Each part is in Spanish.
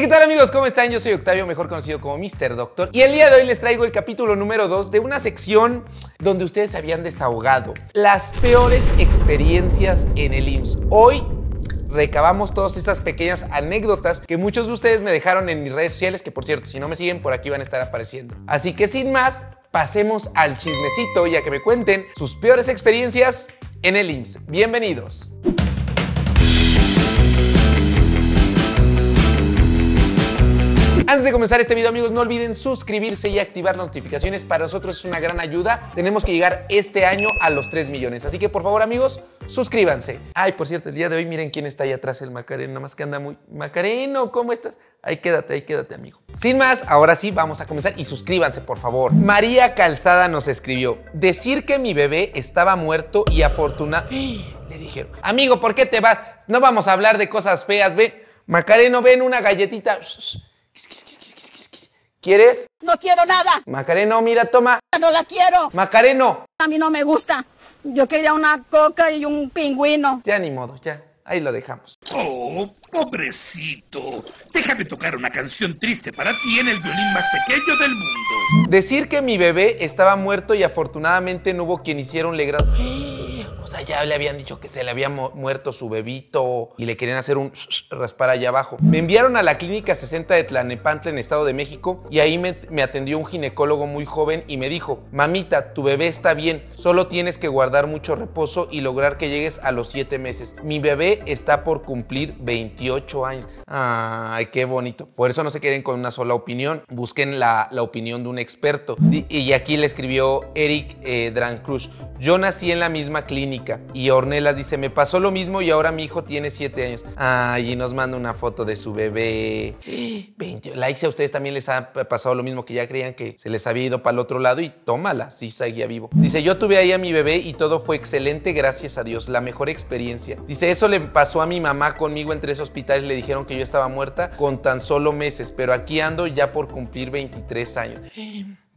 ¿qué tal amigos? ¿Cómo están? Yo soy Octavio, mejor conocido como Mr. Doctor. Y el día de hoy les traigo el capítulo número 2 de una sección donde ustedes habían desahogado las peores experiencias en el IMSS. Hoy recabamos todas estas pequeñas anécdotas que muchos de ustedes me dejaron en mis redes sociales, que por cierto, si no me siguen por aquí van a estar apareciendo. Así que sin más, pasemos al chismecito y a que me cuenten sus peores experiencias en el IMSS. Bienvenidos. Antes de comenzar este video, amigos, no olviden suscribirse y activar notificaciones. Para nosotros es una gran ayuda. Tenemos que llegar este año a los 3 millones. Así que, por favor, amigos, suscríbanse. Ay, por cierto, el día de hoy, miren quién está ahí atrás, el Macareno. Nada más que anda muy... Macareno, ¿cómo estás? Ahí quédate, ahí quédate, amigo. Sin más, ahora sí vamos a comenzar y suscríbanse, por favor. María Calzada nos escribió: Decir que mi bebé estaba muerto y afortunado. Le dijeron: Amigo, ¿por qué te vas? No vamos a hablar de cosas feas, ve. Macareno, ven una galletita. ¿Quieres? No quiero nada. Macareno, mira, toma. No la quiero. Macareno. A mí no me gusta. Yo quería una coca y un pingüino. Ya ni modo, ya. Ahí lo dejamos. Oh, pobrecito. Déjame tocar una canción triste para ti en el violín más pequeño del mundo. Decir que mi bebé estaba muerto y afortunadamente no hubo quien hiciera un legrado. O sea, ya le habían dicho que se le había muerto su bebito y le querían hacer un raspar allá abajo. Me enviaron a la clínica 60 de Tlanepantla en Estado de México y ahí me, atendió un ginecólogo muy joven y me dijo, mamita, tu bebé está bien, solo tienes que guardar mucho reposo y lograr que llegues a los 7 meses. Mi bebé está por cumplir 28 años. Ay, qué bonito. Por eso no se queden con una sola opinión, busquen la, opinión de un experto. Y, aquí le escribió Eric eh, Drancruz, yo nací en la misma clínica y Ornelas dice, me pasó lo mismo y ahora mi hijo tiene 7 años. Ay, y nos manda una foto de su bebé. 20 likes a ustedes también les ha pasado lo mismo que ya creían que se les había ido para el otro lado y tómala, si seguía vivo. Dice, yo tuve ahí a mi bebé y todo fue excelente, gracias a Dios, la mejor experiencia. Dice, eso le pasó a mi mamá conmigo en tres hospitales, le dijeron que yo estaba muerta con tan solo meses, pero aquí ando ya por cumplir 23 años.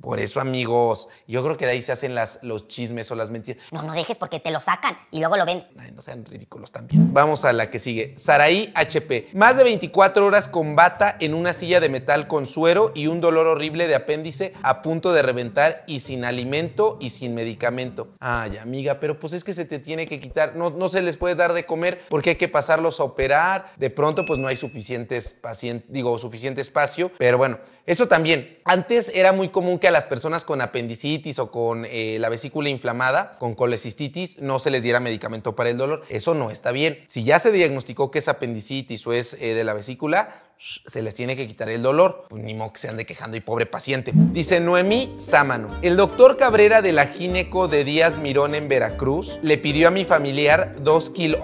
Por eso, amigos, yo creo que de ahí se hacen los chismes o las mentiras. No, no dejes porque te lo sacan y luego lo ven. no sean ridículos también. Vamos a la que sigue. Saraí HP. Más de 24 horas con bata en una silla de metal con suero y un dolor horrible de apéndice a punto de reventar y sin alimento y sin medicamento. Ay, amiga, pero pues es que se te tiene que quitar. No, no se les puede dar de comer porque hay que pasarlos a operar. De pronto, pues no hay suficientes pacientes, digo, suficiente espacio. Pero bueno, eso también. Antes era muy común que a las personas con apendicitis o con eh, la vesícula inflamada, con colecistitis, no se les diera medicamento para el dolor. Eso no está bien. Si ya se diagnosticó que es apendicitis o es eh, de la vesícula, se les tiene que quitar el dolor. Pues, ni modo que se ande quejando y pobre paciente. Dice Noemí Sámano. El doctor Cabrera de la gineco de Díaz Mirón en Veracruz le pidió a mi familiar dos kilos.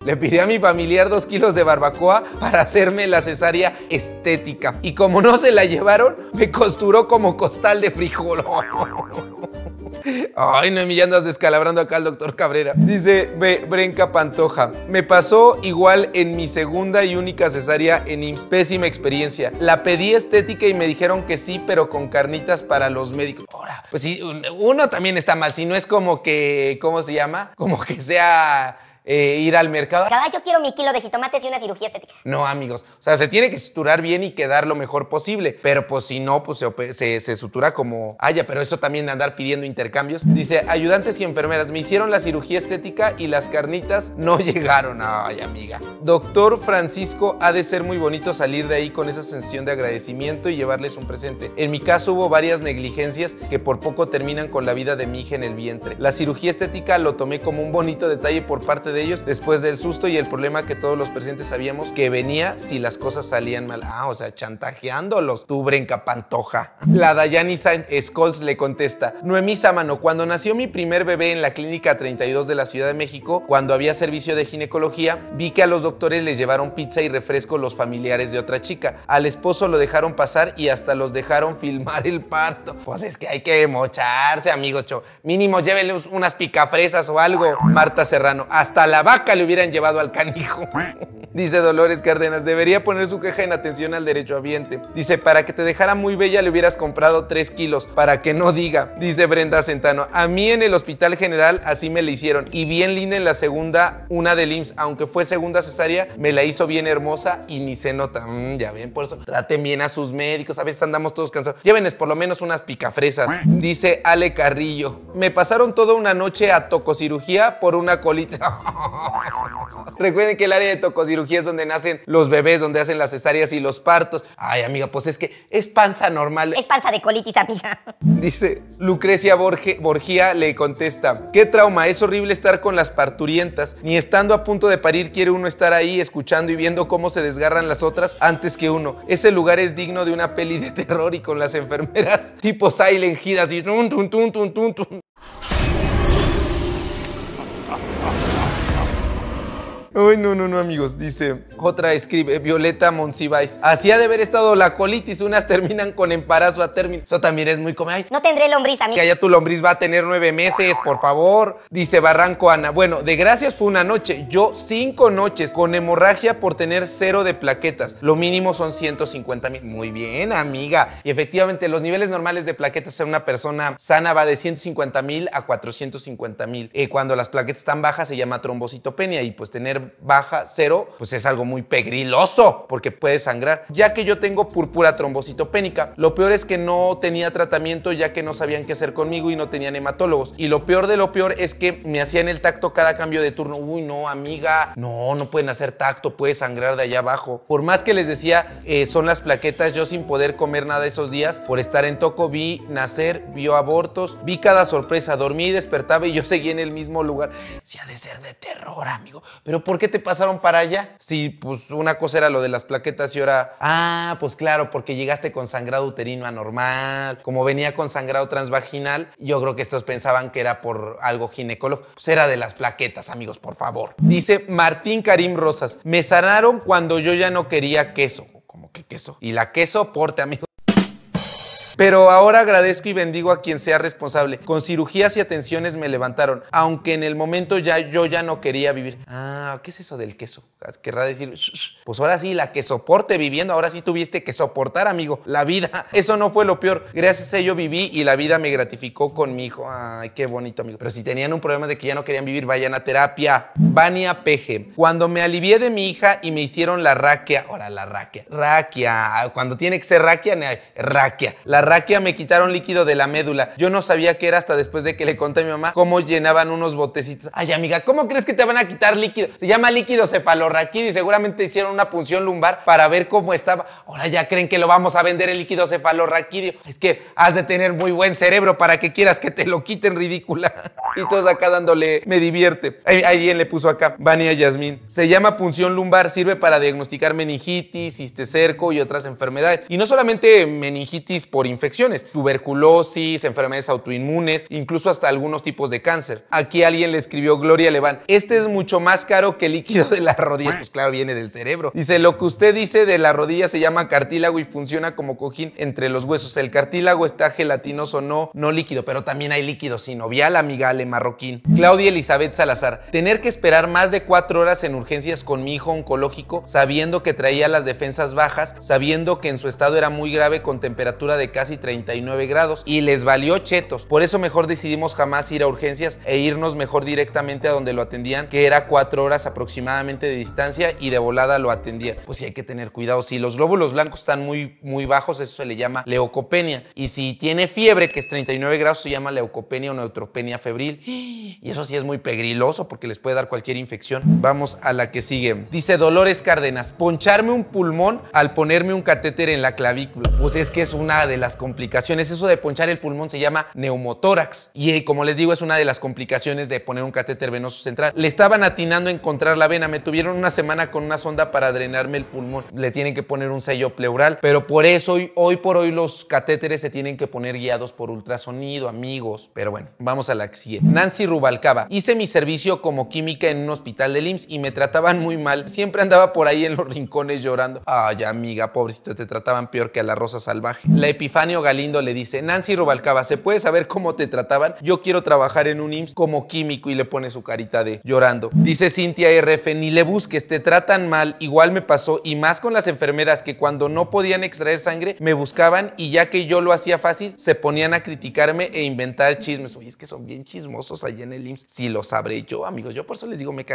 Le pidió a mi familiar dos kilos de barbacoa para hacerme la cesárea estética. Y como no se la llevaron, me costuró como costal de frijol. Ay, no, ya andas descalabrando acá al doctor Cabrera. Dice ve Brenca Pantoja. Me pasó igual en mi segunda y única cesárea en IMSS. Pésima experiencia. La pedí estética y me dijeron que sí, pero con carnitas para los médicos. Ahora, pues sí, uno también está mal. Si no es como que, ¿cómo se llama? Como que sea eh, ir al mercado. Cada yo quiero mi kilo de jitomates y una cirugía estética. No, amigos. O sea, se tiene que suturar bien y quedar lo mejor posible. Pero pues si no, pues se, sutura como Ay, Pero eso también de andar pidiendo intercambios. Dice, ayudantes y enfermeras, me hicieron la cirugía estética y las carnitas no llegaron. Ay, amiga. Doctor Francisco, ha de ser muy bonito salir de ahí con esa sensación de agradecimiento y llevarles un presente. En mi caso hubo varias negligencias que por poco terminan con la vida de mi hija en el vientre. La cirugía estética lo tomé como un bonito detalle por parte de de ellos después del susto y el problema que todos los presentes sabíamos que venía si las cosas salían mal. Ah, o sea, chantajeándolos. Tu Brenca Pantoja. La Dayani Scholes le contesta, Noemí Sámano, cuando nació mi primer bebé en la clínica 32 de la Ciudad de México, cuando había servicio de ginecología, vi que a los doctores les llevaron pizza y refresco los familiares de otra chica. Al esposo lo dejaron pasar y hasta los dejaron filmar el parto. Pues es que hay que mocharse, amigos. Mínimo llévenle unas picafresas o algo. Marta Serrano, hasta a la vaca le hubieran llevado al canijo. Dice Dolores Cárdenas, debería poner su queja en atención al derecho ambiente Dice, para que te dejara muy bella le hubieras comprado tres kilos, para que no diga. Dice Brenda Centano, a mí en el Hospital General así me la hicieron. Y bien linda en la segunda, una del IMSS, aunque fue segunda cesárea, me la hizo bien hermosa y ni se nota. Mm, ya ven, por eso traten bien a sus médicos, a veces andamos todos cansados. Llévenles por lo menos unas picafresas. Dice Ale Carrillo, me pasaron toda una noche a tococirugía por una colita Recuerden que el área de tococirugía es donde nacen los bebés, donde hacen las cesáreas y los partos. Ay, amiga, pues es que es panza normal. Es panza de colitis, amiga. Dice Lucrecia Borgia, le contesta, qué trauma, es horrible estar con las parturientas. Ni estando a punto de parir quiere uno estar ahí escuchando y viendo cómo se desgarran las otras antes que uno. Ese lugar es digno de una peli de terror y con las enfermeras tipo Silent Hill así. Ay, no, no, no, amigos. Dice otra escribe eh, Violeta Monsiváis. Así de haber estado la colitis. Unas terminan con embarazo a término. Eso también es muy como. Ay, no tendré lombriz, amigo. Que allá tu lombriz va a tener nueve meses, por favor. Dice Barranco Ana. Bueno, de gracias fue una noche. Yo cinco noches con hemorragia por tener cero de plaquetas. Lo mínimo son 150 mil. Muy bien, amiga. Y efectivamente, los niveles normales de plaquetas en una persona sana va de 150 mil a 450 mil. Eh, cuando las plaquetas están bajas se llama trombocitopenia y pues tener baja, cero, pues es algo muy pegriloso porque puede sangrar. Ya que yo tengo púrpura trombocitopénica, lo peor es que no tenía tratamiento ya que no sabían qué hacer conmigo y no tenían hematólogos. Y lo peor de lo peor es que me hacían el tacto cada cambio de turno. Uy, no, amiga, no, no pueden hacer tacto, puede sangrar de allá abajo. Por más que les decía, eh, son las plaquetas, yo sin poder comer nada esos días, por estar en toco, vi nacer, vio abortos, vi cada sorpresa, dormí, despertaba y yo seguí en el mismo lugar. Si ha de ser de terror, amigo, pero por ¿por qué te pasaron para allá? Si pues una cosa era lo de las plaquetas y ahora, ah, pues claro, porque llegaste con sangrado uterino anormal, como venía con sangrado transvaginal, yo creo que estos pensaban que era por algo ginecólogo. Pues era de las plaquetas, amigos, por favor. Dice Martín Karim Rosas, me sanaron cuando yo ya no quería queso. Como que queso. Y la queso porte, amigos. Pero ahora agradezco y bendigo a quien sea responsable. Con cirugías y atenciones me levantaron, aunque en el momento ya yo ya no quería vivir. Ah, ¿qué es eso del queso? Querrá decir, pues ahora sí, la que soporte viviendo, ahora sí tuviste que soportar, amigo, la vida. Eso no fue lo peor. Gracias a ello viví y la vida me gratificó con mi hijo. Ay, qué bonito, amigo. Pero si tenían un problema de que ya no querían vivir, vayan a terapia. Vania Peje. Cuando me alivié de mi hija y me hicieron la raquia, ahora la raquia, raquia, cuando tiene que ser raquia, raquia, la raquia me quitaron líquido de la médula. Yo no sabía que era hasta después de que le conté a mi mamá cómo llenaban unos botecitos. Ay, amiga, ¿cómo crees que te van a quitar líquido? Se llama líquido cefalorraquídeo y seguramente hicieron una punción lumbar para ver cómo estaba. Ahora ya creen que lo vamos a vender el líquido cefalorraquídeo. Es que has de tener muy buen cerebro para que quieras que te lo quiten, ridícula. Y todos acá dándole, me divierte. Alguien le puso acá, Vania Yasmín. Se llama punción lumbar, sirve para diagnosticar meningitis, cerco y otras enfermedades. Y no solamente meningitis por infecciones, tuberculosis, enfermedades autoinmunes, incluso hasta algunos tipos de cáncer. Aquí alguien le escribió Gloria Leván, este es mucho más caro que el líquido de la rodilla pues claro, viene del cerebro. Dice, lo que usted dice de la rodilla se llama cartílago y funciona como cojín entre los huesos. El cartílago está gelatinoso, no, no líquido, pero también hay líquido sinovial, amigale, marroquín. Claudia Elizabeth Salazar, tener que esperar más de cuatro horas en urgencias con mi hijo oncológico, sabiendo que traía las defensas bajas, sabiendo que en su estado era muy grave con temperatura de casi casi 39 grados y les valió chetos. Por eso mejor decidimos jamás ir a urgencias e irnos mejor directamente a donde lo atendían, que era cuatro horas aproximadamente de distancia y de volada lo atendían. Pues sí hay que tener cuidado. Si los glóbulos blancos están muy, muy bajos, eso se le llama leucopenia. Y si tiene fiebre, que es 39 grados, se llama leucopenia o neutropenia febril. Y eso sí es muy pegriloso porque les puede dar cualquier infección. Vamos a la que sigue. Dice Dolores Cárdenas, poncharme un pulmón al ponerme un catéter en la clavícula. Pues es que es una de las complicaciones. Eso de ponchar el pulmón se llama neumotórax y eh, como les digo es una de las complicaciones de poner un catéter venoso central. Le estaban atinando a encontrar la vena, me tuvieron una semana con una sonda para drenarme el pulmón. Le tienen que poner un sello pleural, pero por eso hoy, por hoy los catéteres se tienen que poner guiados por ultrasonido, amigos. Pero bueno, vamos a la siguiente. Nancy Rubalcaba. Hice mi servicio como química en un hospital de IMSS y me trataban muy mal. Siempre andaba por ahí en los rincones llorando. Ay, amiga, pobrecita, te trataban peor que a la rosa salvaje. La epifanía Galindo le dice, Nancy Rubalcaba, ¿se puede saber cómo te trataban? Yo quiero trabajar en un IMSS como químico y le pone su carita de llorando. Dice Cintia RF, ni le busques, te tratan mal, igual me pasó y más con las enfermeras que cuando no podían extraer sangre me buscaban y ya que yo lo hacía fácil, se ponían a criticarme e inventar chismes. Oye, es que son bien chismosos allá en el IMSS, si lo sabré yo, amigos. Yo por eso les digo, me,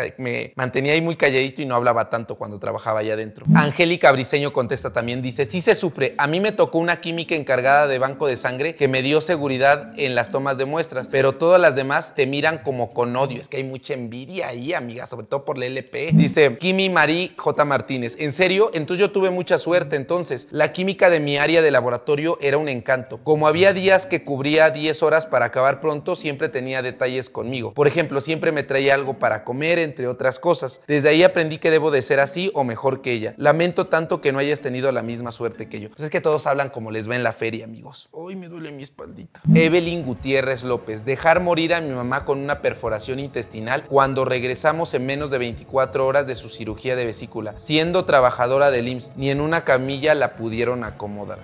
mantenía ahí muy calladito y no hablaba tanto cuando trabajaba allá adentro. Angélica Briseño contesta también, dice, sí se sufre, a mí me tocó una química encargada de banco de sangre que me dio seguridad en las tomas de muestras, pero todas las demás te miran como con odio. Es que hay mucha envidia ahí, amiga, sobre todo por la LP. Dice Kimi Marie J. Martínez. ¿En serio? Entonces yo tuve mucha suerte. Entonces, la química de mi área de laboratorio era un encanto. Como había días que cubría 10 horas para acabar pronto, siempre tenía detalles conmigo. Por ejemplo, siempre me traía algo para comer, entre otras cosas. Desde ahí aprendí que debo de ser así o mejor que ella. Lamento tanto que no hayas tenido la misma suerte que yo. Pues es que todos hablan como les ven la fe amigos. Hoy me duele mi espaldita. Evelyn Gutiérrez López, dejar morir a mi mamá con una perforación intestinal cuando regresamos en menos de 24 horas de su cirugía de vesícula, siendo trabajadora del IMSS, ni en una camilla la pudieron acomodar.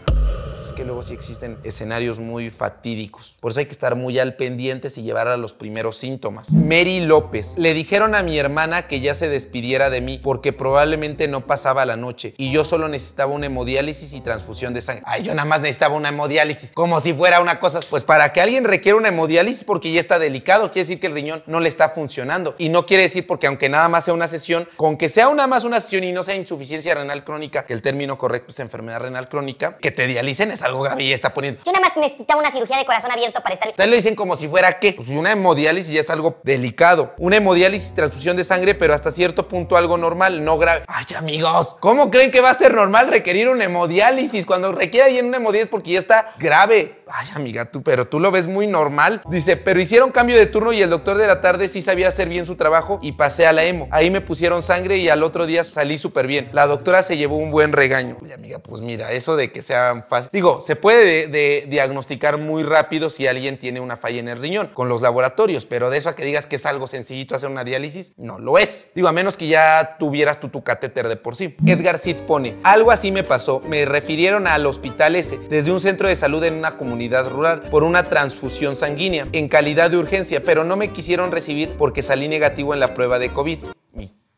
Pues es que luego sí existen escenarios muy fatídicos. Por eso hay que estar muy al pendiente y llevar a los primeros síntomas. Mary López. Le dijeron a mi hermana que ya se despidiera de mí porque probablemente no pasaba la noche y yo solo necesitaba una hemodiálisis y transfusión de sangre. Ay, yo nada más necesitaba una hemodiálisis. Como si fuera una cosa. Pues para que alguien requiera una hemodiálisis porque ya está delicado, quiere decir que el riñón no le está funcionando. Y no quiere decir porque aunque nada más sea una sesión, con que sea una más una sesión y no sea insuficiencia renal crónica, que el término correcto es enfermedad renal crónica, que te dialicen es algo grave y está poniendo. Yo nada más necesita una cirugía de corazón abierto para estar. Ustedes lo dicen como si fuera qué. Pues una hemodiálisis ya es algo delicado. Una hemodiálisis, transfusión de sangre, pero hasta cierto punto algo normal, no grave. Ay, amigos, ¿cómo creen que va a ser normal requerir una hemodiálisis? Cuando requiere alguien una hemodiálisis porque ya está grave. Ay, amiga, tú, pero tú lo ves muy normal. Dice, pero hicieron cambio de turno y el doctor de la tarde sí sabía hacer bien su trabajo y pasé a la emo Ahí me pusieron sangre y al otro día salí súper bien. La doctora se llevó un buen regaño. Ay, amiga, pues mira, eso de que sean fácil. Digo, se puede diagnosticar muy rápido si alguien tiene una falla en el riñón con los laboratorios, pero de eso a que digas que es algo sencillito hacer una diálisis, no lo es. Digo, a menos que ya tuvieras tu, tu catéter de por sí. Edgar Cid pone, algo así me pasó, me refirieron al hospital ese, desde un centro de salud en una comunidad rural, por una transfusión sanguínea, en calidad de urgencia, pero no me quisieron recibir porque salí negativo en la prueba de COVID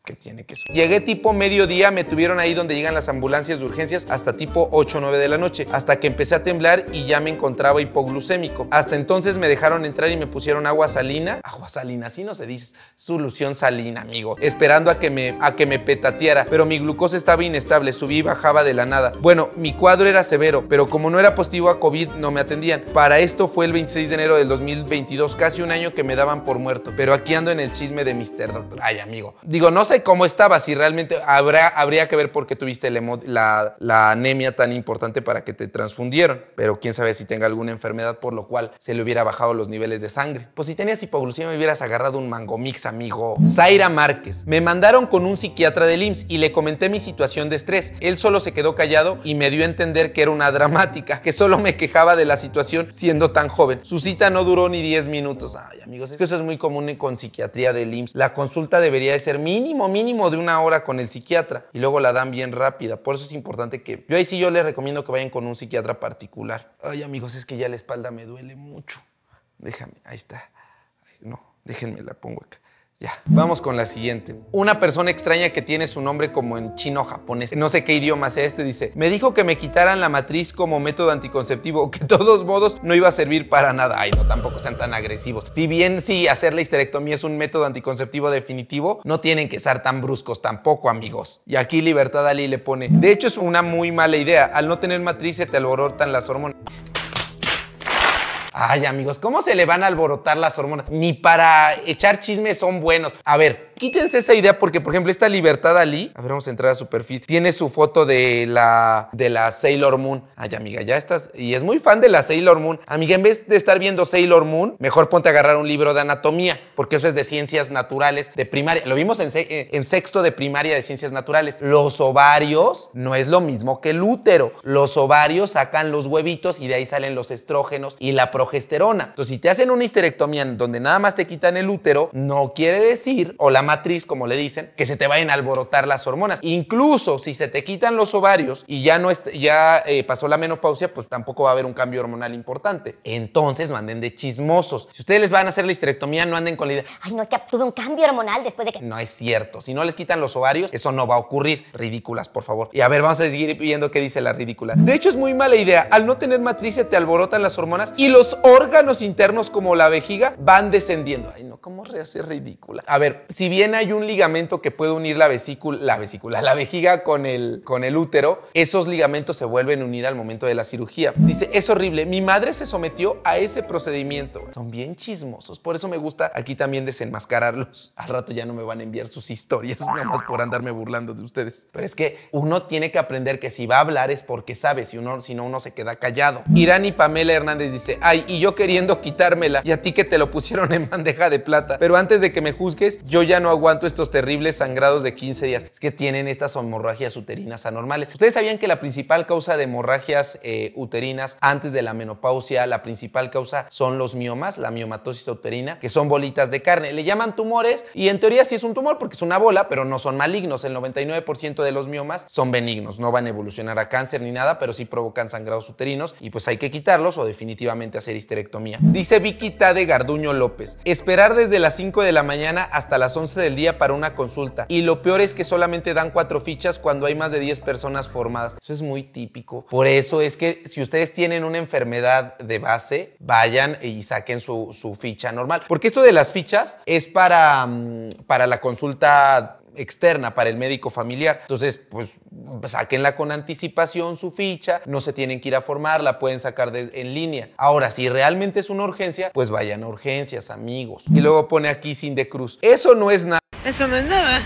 que tiene que eso. Llegué tipo mediodía, me tuvieron ahí donde llegan las ambulancias de urgencias hasta tipo 8 o 9 de la noche, hasta que empecé a temblar y ya me encontraba hipoglucémico. Hasta entonces me dejaron entrar y me pusieron agua salina, agua salina, así no se dice, solución salina, amigo, esperando a que me, a que me petateara, pero mi glucosa estaba inestable, subí y bajaba de la nada. Bueno, mi cuadro era severo, pero como no era positivo a COVID, no me atendían. Para esto fue el 26 de enero del 2022, casi un año que me daban por muerto, pero aquí ando en el chisme de Mr. Doctor. Ay, amigo, digo, no sé cómo estabas y realmente habrá, habría que ver por qué tuviste la, anemia tan importante para que te transfundieron. Pero quién sabe si tenga alguna enfermedad por lo cual se le hubiera bajado los niveles de sangre. Pues si tenías hipoglucemia hubieras agarrado un mix, amigo. Zaira Márquez. Me mandaron con un psiquiatra del IMSS y le comenté mi situación de estrés. Él solo se quedó callado y me dio a entender que era una dramática, que solo me quejaba de la situación siendo tan joven. Su cita no duró ni 10 minutos. Ay, amigos, es que eso es muy común con psiquiatría del IMSS. La consulta debería de ser mínimo mínimo, de una hora con el psiquiatra y luego la dan bien rápida. Por eso es importante que yo ahí sí yo les recomiendo que vayan con un psiquiatra particular. Ay, amigos, es que ya la espalda me duele mucho. Déjame, ahí está. no, déjenme la pongo acá. Ya, vamos con la siguiente. Una persona extraña que tiene su nombre como en chino japonés, no sé qué idioma sea este, dice, me dijo que me quitaran la matriz como método anticonceptivo, que de todos modos no iba a servir para nada. Ay, no, tampoco sean tan agresivos. Si bien sí hacer la histerectomía es un método anticonceptivo definitivo, no tienen que ser tan bruscos tampoco, amigos. Y aquí Libertad Ali le pone, de hecho es una muy mala idea, al no tener matriz se te alborotan las hormonas. Ay, amigos, ¿cómo se le van a alborotar las hormonas? Ni para echar chismes son buenos. A ver, quítense esa idea porque, por ejemplo, esta Libertad Ali, a ver, vamos a entrar a su perfil, tiene su foto de la, de la Sailor Moon. Ay, amiga, ya estás, y es muy fan de la Sailor Moon. Amiga, en vez de estar viendo Sailor Moon, mejor ponte a agarrar un libro de anatomía, porque eso es de ciencias naturales, de primaria. Lo vimos en, eh, sexto de primaria de ciencias naturales. Los ovarios no es lo mismo que el útero. Los ovarios sacan los huevitos y de ahí salen los estrógenos y la progesterona progesterona. Entonces, si te hacen una histerectomía donde nada más te quitan el útero, no quiere decir, o la matriz, como le dicen, que se te vayan a alborotar las hormonas. Incluso si se te quitan los ovarios y ya, no ya eh, pasó la menopausia, pues tampoco va a haber un cambio hormonal importante. Entonces, no anden de chismosos. Si ustedes les van a hacer la histerectomía, no anden con la idea, ay, no, es que tuve un cambio hormonal después de que... No es cierto. Si no les quitan los ovarios, eso no va a ocurrir. Ridículas, por favor. Y a ver, vamos a seguir viendo qué dice la ridícula. De hecho, es muy mala idea. Al no tener matriz, se te alborotan las hormonas y los órganos internos como la vejiga van descendiendo. Ay, no, ¿cómo re hace ridícula? A ver, si bien hay un ligamento que puede unir la vesícula, la vesícula, la vejiga con el, útero, esos ligamentos se vuelven a unir al momento de la cirugía. Dice, es horrible, mi madre se sometió a ese procedimiento. Son bien chismosos, por eso me gusta aquí también desenmascararlos. Al rato ya no me van a enviar sus historias, nada más por andarme burlando de ustedes. Pero es que uno tiene que aprender que si va a hablar es porque sabe, si uno, si no, uno se queda callado. Irán y Pamela Hernández dice, ay, y yo queriendo quitármela, y a ti que te lo pusieron en bandeja de plata. Pero antes de que me juzgues, yo ya no aguanto estos terribles sangrados de 15 días. Es que tienen estas hemorragias uterinas anormales. ¿Ustedes sabían que la principal causa de hemorragias eh, uterinas antes de la menopausia, la principal causa son los miomas, la miomatosis uterina, que son bolitas de carne? Le llaman tumores y en teoría sí es un tumor porque es una bola, pero no son malignos. El 99% de los miomas son benignos, no van a evolucionar a cáncer ni nada, pero sí provocan sangrados uterinos y pues hay que quitarlos o definitivamente hacer hacer Dice Vicky Tade Garduño López, esperar desde las 5 de la mañana hasta las 11 del día para una consulta. Y lo peor es que solamente dan 4 fichas cuando hay más de 10 personas formadas. Eso es muy típico. Por eso es que si ustedes tienen una enfermedad de base, vayan y saquen su, su ficha normal. Porque esto de las fichas es para, mm, para la consulta externa para el médico familiar. Entonces, pues sáquenla con anticipación su ficha, no se tienen que ir a formar, la pueden sacar en línea. Ahora, si realmente es una urgencia, pues vayan a urgencias, amigos. Y luego pone aquí sin de cruz. Eso no es nada. Eso no es nada.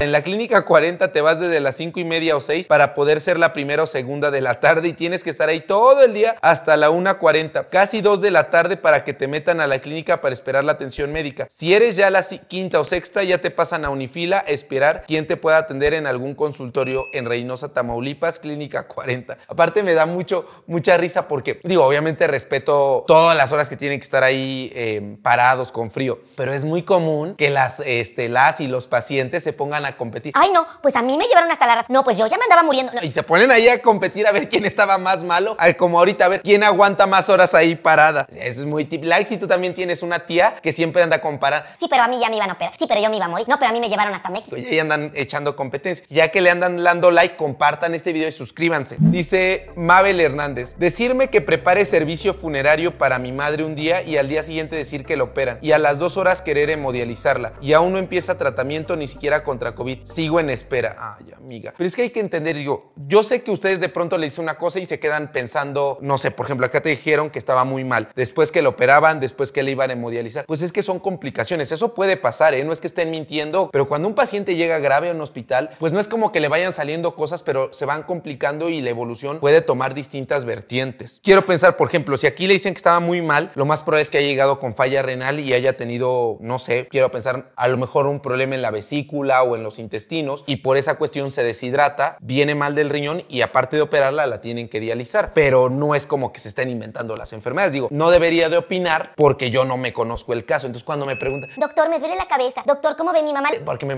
En la clínica 40 te vas desde las 5 y media o 6 para poder ser la primera o segunda de la tarde y tienes que estar ahí todo el día hasta la 1.40, casi 2 de la tarde para que te metan a la clínica para esperar la atención médica. Si eres ya la quinta o sexta, ya te pasan a Unifila, espera ¿Quién te puede atender en algún consultorio en Reynosa, Tamaulipas, Clínica 40. Aparte me da mucho, mucha risa porque, digo, obviamente respeto todas las horas que tienen que estar ahí em, parados con frío, pero es muy común que las, este, las y los pacientes se pongan a competir. Ay, no, pues a mí me llevaron hasta la No, pues yo ya me andaba muriendo. Y se ponen ahí a competir a ver quién estaba más malo, como ahorita a ver quién aguanta más horas ahí parada. Eso es muy tip. Like si tú también tienes una tía que siempre anda comparada. Sí, pero a mí ya me iban a operar. Sí, pero yo me iba a morir. No, pero a mí me llevaron hasta México y ahí andan echando competencia. Ya que le andan dando like, compartan este video y suscríbanse. Dice Mabel Hernández, decirme que prepare servicio funerario para mi madre un día y al día siguiente decir que lo operan y a las dos horas querer hemodializarla y aún no empieza tratamiento ni siquiera contra COVID. Sigo en espera. Ay, amiga. Pero es que hay que entender, digo, yo sé que ustedes de pronto le dicen una cosa y se quedan pensando, no sé, por ejemplo, acá te dijeron que estaba muy mal, después que lo operaban, después que le iban a hemodializar. Pues es que son complicaciones, eso puede pasar, ¿eh? no es que estén mintiendo, pero cuando un paciente llega grave a un hospital, pues no es como que le vayan saliendo cosas, pero se van complicando y la evolución puede tomar distintas vertientes. Quiero pensar, por ejemplo, si aquí le dicen que estaba muy mal, lo más probable es que haya llegado con falla renal y haya tenido, no sé, quiero pensar a lo mejor un problema en la vesícula o en los intestinos y por esa cuestión se deshidrata, viene mal del riñón y aparte de operarla la tienen que dializar. Pero no es como que se estén inventando las enfermedades. Digo, no debería de opinar porque yo no me conozco el caso. Entonces cuando me preguntan, doctor, me duele la cabeza, doctor, ¿cómo ve mi mamá? Eh, porque me,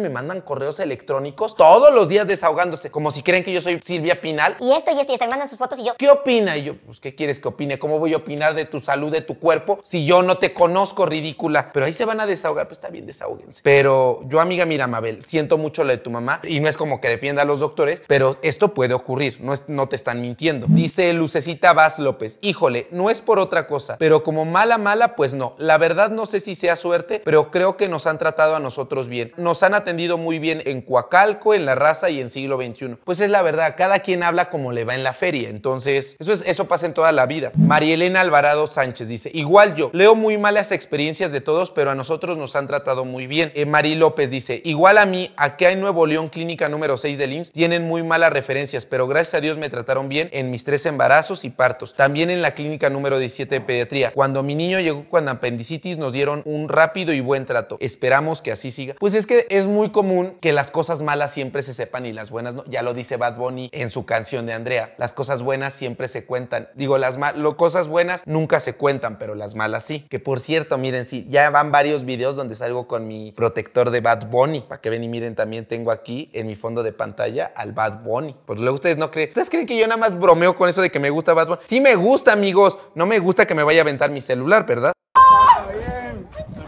me mandan correos electrónicos todos los días desahogándose, como si creen que yo soy Silvia Pinal. Y esto y esto y esto, me mandan sus fotos y yo... ¿Qué opina? Y yo, pues, ¿qué quieres que opine? ¿Cómo voy a opinar de tu salud, de tu cuerpo, si yo no te conozco, ridícula? Pero ahí se van a desahogar, pues está bien, desahóguense. Pero yo, amiga, mira, Mabel, siento mucho la de tu mamá y no es como que defienda a los doctores, pero esto puede ocurrir, no, no te están mintiendo. Dice Lucecita Vaz López, híjole, no es por otra cosa, pero como mala, mala, pues no. La verdad no sé si sea suerte, pero creo que nos han tratado a nosotros bien. Nos han atendido muy bien en Coacalco, en La Raza y en Siglo XXI. Pues es la verdad, cada quien habla como le va en la feria. Entonces, eso, es, eso pasa en toda la vida. María Elena Alvarado Sánchez dice, igual yo, leo muy malas experiencias de todos, pero a nosotros nos han tratado muy bien. Eh, Mari López dice, igual a mí, aquí en Nuevo León, clínica número 6 del IMSS, tienen muy malas referencias, pero gracias a Dios me trataron bien en mis tres embarazos y partos. También en la clínica número 17 de pediatría. Cuando mi niño llegó con apendicitis, nos dieron un rápido y buen trato. Esperamos que así siga. Pues es que es es muy común que las cosas malas siempre se sepan y las buenas no. Ya lo dice Bad Bunny en su canción de Andrea. Las cosas buenas siempre se cuentan. Digo, las cosas buenas nunca se cuentan, pero las malas sí. Que por cierto, miren, sí, ya van varios videos donde salgo con mi protector de Bad Bunny. Para que ven y miren, también tengo aquí en mi fondo de pantalla al Bad Bunny. Pues luego ustedes no creen. ¿Ustedes creen que yo nada más bromeo con eso de que me gusta Bad Bunny? Sí me gusta, amigos. No me gusta que me vaya a aventar mi celular, ¿verdad?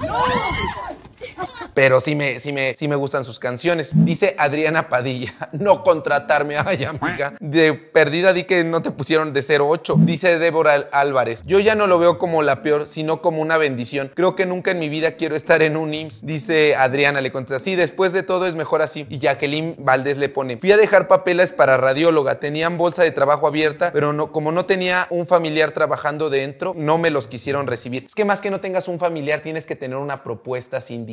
¡No! Pero sí me, sí me, sí me gustan sus canciones. Dice Adriana Padilla, no contratarme. Ay, amiga. De perdida di que no te pusieron de 08. Dice Débora Álvarez, yo ya no lo veo como la peor, sino como una bendición. Creo que nunca en mi vida quiero estar en un IMSS. Dice Adriana, le contesta, sí, después de todo es mejor así. Y Jacqueline Valdés le pone, fui a dejar papeles para radióloga. Tenían bolsa de trabajo abierta, pero no, como no tenía un familiar trabajando dentro, no me los quisieron recibir. Es que más que no tengas un familiar, tienes que tener una propuesta sin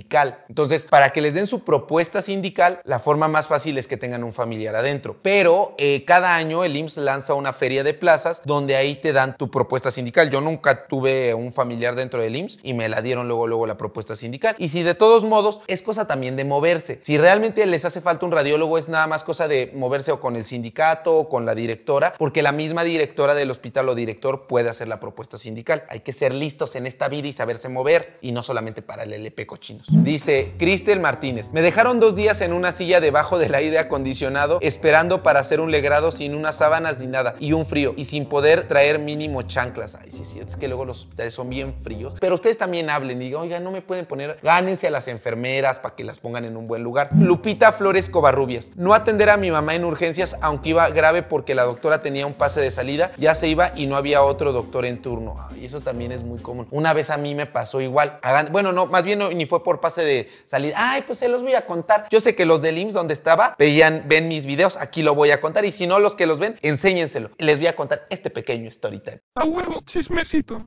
entonces, para que les den su propuesta sindical, la forma más fácil es que tengan un familiar adentro. Pero eh, cada año el IMSS lanza una feria de plazas donde ahí te dan tu propuesta sindical. Yo nunca tuve un familiar dentro del IMSS y me la dieron luego, luego la propuesta sindical. Y si de todos modos, es cosa también de moverse. Si realmente les hace falta un radiólogo, es nada más cosa de moverse o con el sindicato o con la directora, porque la misma directora del hospital o director puede hacer la propuesta sindical. Hay que ser listos en esta vida y saberse mover y no solamente para el LP cochino. Dice Cristel Martínez, me dejaron dos días en una silla debajo del aire acondicionado esperando para hacer un legrado sin unas sábanas ni nada y un frío y sin poder traer mínimo chanclas. Ay, sí, sí, es que luego los hospitales son bien fríos. Pero ustedes también hablen y digan, oiga, no me pueden poner, gánense a las enfermeras para que las pongan en un buen lugar. Lupita Flores Covarrubias, no atender a mi mamá en urgencias aunque iba grave porque la doctora tenía un pase de salida, ya se iba y no había otro doctor en turno. Y eso también es muy común. Una vez a mí me pasó igual. Bueno, no, más bien ni fue por pase de salida. Ay, pues se los voy a contar. Yo sé que los del IMSS donde estaba veían, ven mis videos, aquí lo voy a contar. Y si no, los que los ven, enséñenselo. Les voy a contar este pequeño story A huevo, chismecito.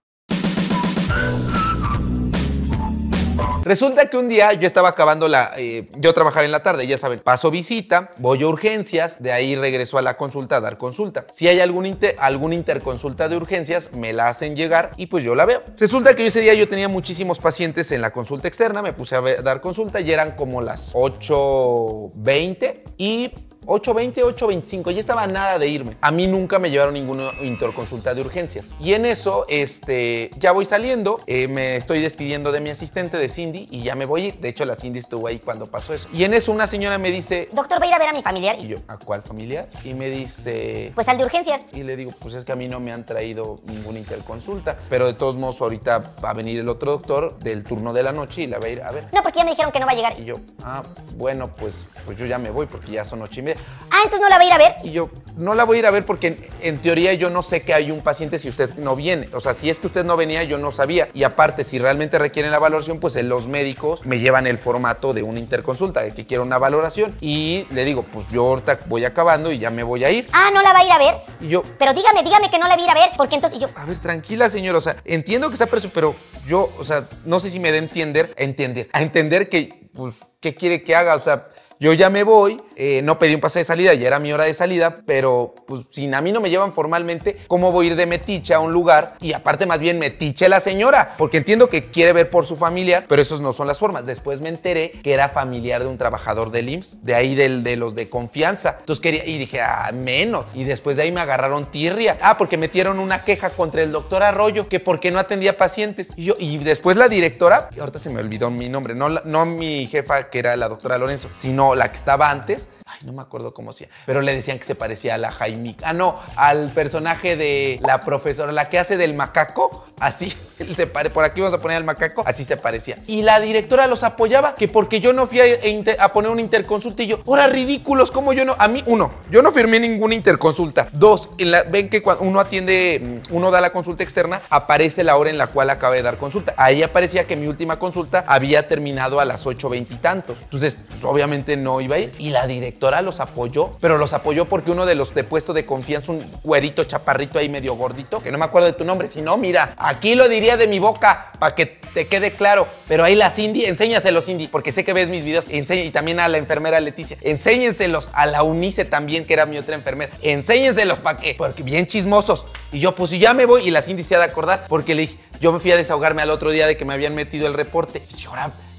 Resulta que un día yo estaba acabando la... Eh, yo trabajaba en la tarde, ya saben, paso visita, voy a urgencias, de ahí regreso a la consulta a dar consulta. Si hay algún alguna interconsulta de urgencias, me la hacen llegar y pues yo la veo. Resulta que ese día yo tenía muchísimos pacientes en la consulta externa, me puse a dar consulta y eran como las 8.20 y 8.20, 8.25. Ya estaba nada de irme. A mí nunca me llevaron ninguna interconsulta de urgencias. Y en eso, este, ya voy saliendo, eh, me estoy despidiendo de mi asistente, de Cindy, y ya me voy a ir. De hecho, la Cindy estuvo ahí cuando pasó eso. Y en eso una señora me dice... Doctor, voy a ir a ver a mi familiar. Y yo, ¿a cuál familiar? Y me dice... Pues al de urgencias. Y le digo, pues es que a mí no me han traído ninguna interconsulta. Pero de todos modos, ahorita va a venir el otro doctor del turno de la noche y la va a ir a ver. No, porque ya me dijeron que no va a llegar. Y yo, ah, bueno, pues, pues yo ya me voy porque ya son ocho y media ah, entonces no la va a ir a ver. Y yo, no la voy a ir a ver porque en, teoría yo no sé que hay un paciente si usted no viene. O sea, si es que usted no venía, yo no sabía. Y aparte, si realmente requieren la valoración, pues eh, los médicos me llevan el formato de una interconsulta, de que quiero una valoración. Y le digo, pues yo ahorita voy acabando y ya me voy a ir. Ah, no la va a ir a ver. Y yo. Pero dígame, dígame que no la voy a ir a ver, porque entonces y yo. A ver, tranquila, señor, O sea, entiendo que está preso, pero yo, o sea, no sé si me dé entender, entender, a entender que, pues, ¿qué quiere que haga? O sea yo ya me voy, eh, no pedí un pase de salida, ya era mi hora de salida, pero pues si a mí no me llevan formalmente, ¿cómo voy a ir de metiche a un lugar? Y aparte más bien metiche la señora, porque entiendo que quiere ver por su familiar, pero esas no son las formas. Después me enteré que era familiar de un trabajador del IMSS, de ahí de los de confianza. Entonces quería, y dije, ah, menos. Y después de ahí me agarraron tirria. Ah, porque metieron una queja contra el doctor Arroyo, que porque no atendía pacientes. Y yo, y después la directora, y ahorita se me olvidó mi nombre, no, no mi jefa que era la doctora Lorenzo, sino la que estaba antes. Ay, no me acuerdo cómo hacía Pero le decían que se parecía a la Jaime. Ah, no, al personaje de la profesora, la que hace del macaco. Así, se pare, por aquí vamos a poner al macaco. Así se parecía. Y la directora los apoyaba, que porque yo no fui a, poner un interconsulta y ahora ridículos, como yo no? A mí, uno, yo no firmé ninguna interconsulta. Dos, ven que cuando uno atiende, mm, uno da la consulta externa, aparece la hora en la cual acaba de dar consulta. Ahí aparecía que mi última consulta había terminado a las 8.20 y tantos. Entonces, pues, obviamente no iba a ir. Y la directora los apoyó, pero los apoyó porque uno de los de puesto de confianza, un cuerito chaparrito ahí medio gordito, que no me acuerdo de tu nombre, si no, mira, aquí lo diría de mi boca para que te quede claro. Pero ahí las Cindy, enséñaselos, Cindy, porque sé que ves mis videos, y también a la enfermera Leticia, enséñenselos, a la Unice también, que era mi otra enfermera, enséñenselos para que, porque bien chismosos. Y yo, pues ya me voy, y la Cindy se ha de acordar, porque le dije, yo me fui a desahogarme al otro día de que me habían metido el reporte. Y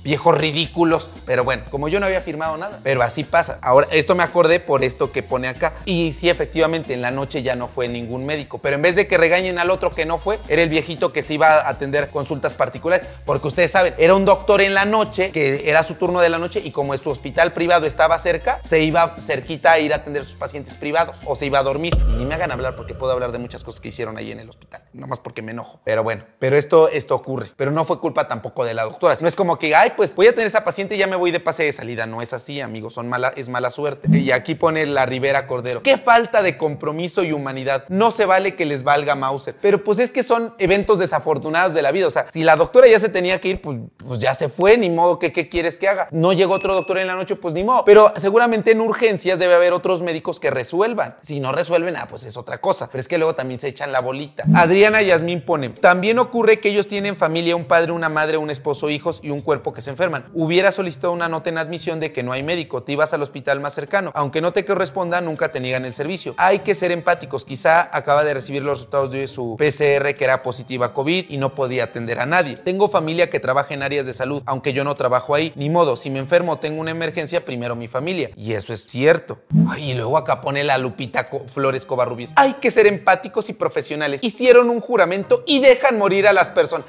viejos ridículos. Pero bueno, como yo no había firmado nada, pero así pasa. Ahora, esto me acordé por esto que pone acá. Y sí, efectivamente, en la noche ya no fue ningún médico. Pero en vez de que regañen al otro que no fue, era el viejito que se iba a atender consultas particulares. Porque ustedes saben, era un doctor en la noche, que era su turno de la noche, y como su hospital privado estaba cerca, se iba cerquita a ir a atender a sus pacientes privados o se iba a dormir. Y ni me hagan hablar porque puedo hablar de muchas cosas que hicieron ahí en el hospital. nomás porque me enojo. Pero bueno, pero esto, esto ocurre. Pero no fue culpa tampoco de la doctora. No es como que, ay, pues voy a tener esa paciente y ya me voy de pase de salida. No es así, amigos, son mala, es mala suerte. Y aquí pone la Rivera Cordero. Qué falta de compromiso y humanidad. No se vale que les valga Mauser. Pero pues es que son eventos desafortunados de la vida. O sea, si la doctora ya se tenía que ir, pues, pues ya se fue, ni modo, que qué quieres que haga? No llegó otro doctor en la noche, pues ni modo. Pero seguramente en urgencias debe haber otros médicos que resuelvan. Si no resuelven, ah, pues es otra cosa. Pero es que luego también se echan la bolita. Adriana Yasmín pone, también ocurre que ellos tienen familia, un padre, una madre, un esposo, hijos y un cuerpo que se enferman. Hubiera solicitado una nota en admisión de que no hay médico, te ibas al hospital más cercano. Aunque no te corresponda, nunca te niegan el servicio. Hay que ser empáticos. Quizá acaba de recibir los resultados de su PCR que era positiva a COVID y no podía atender a nadie. Tengo familia que trabaja en áreas de salud, aunque yo no trabajo ahí. Ni modo, si me enfermo tengo una emergencia, primero mi familia. Y eso es cierto. y luego acá pone la Lupita Flores Covarrubias. Hay que ser empáticos y profesionales. Hicieron un juramento y dejan morir a las personas.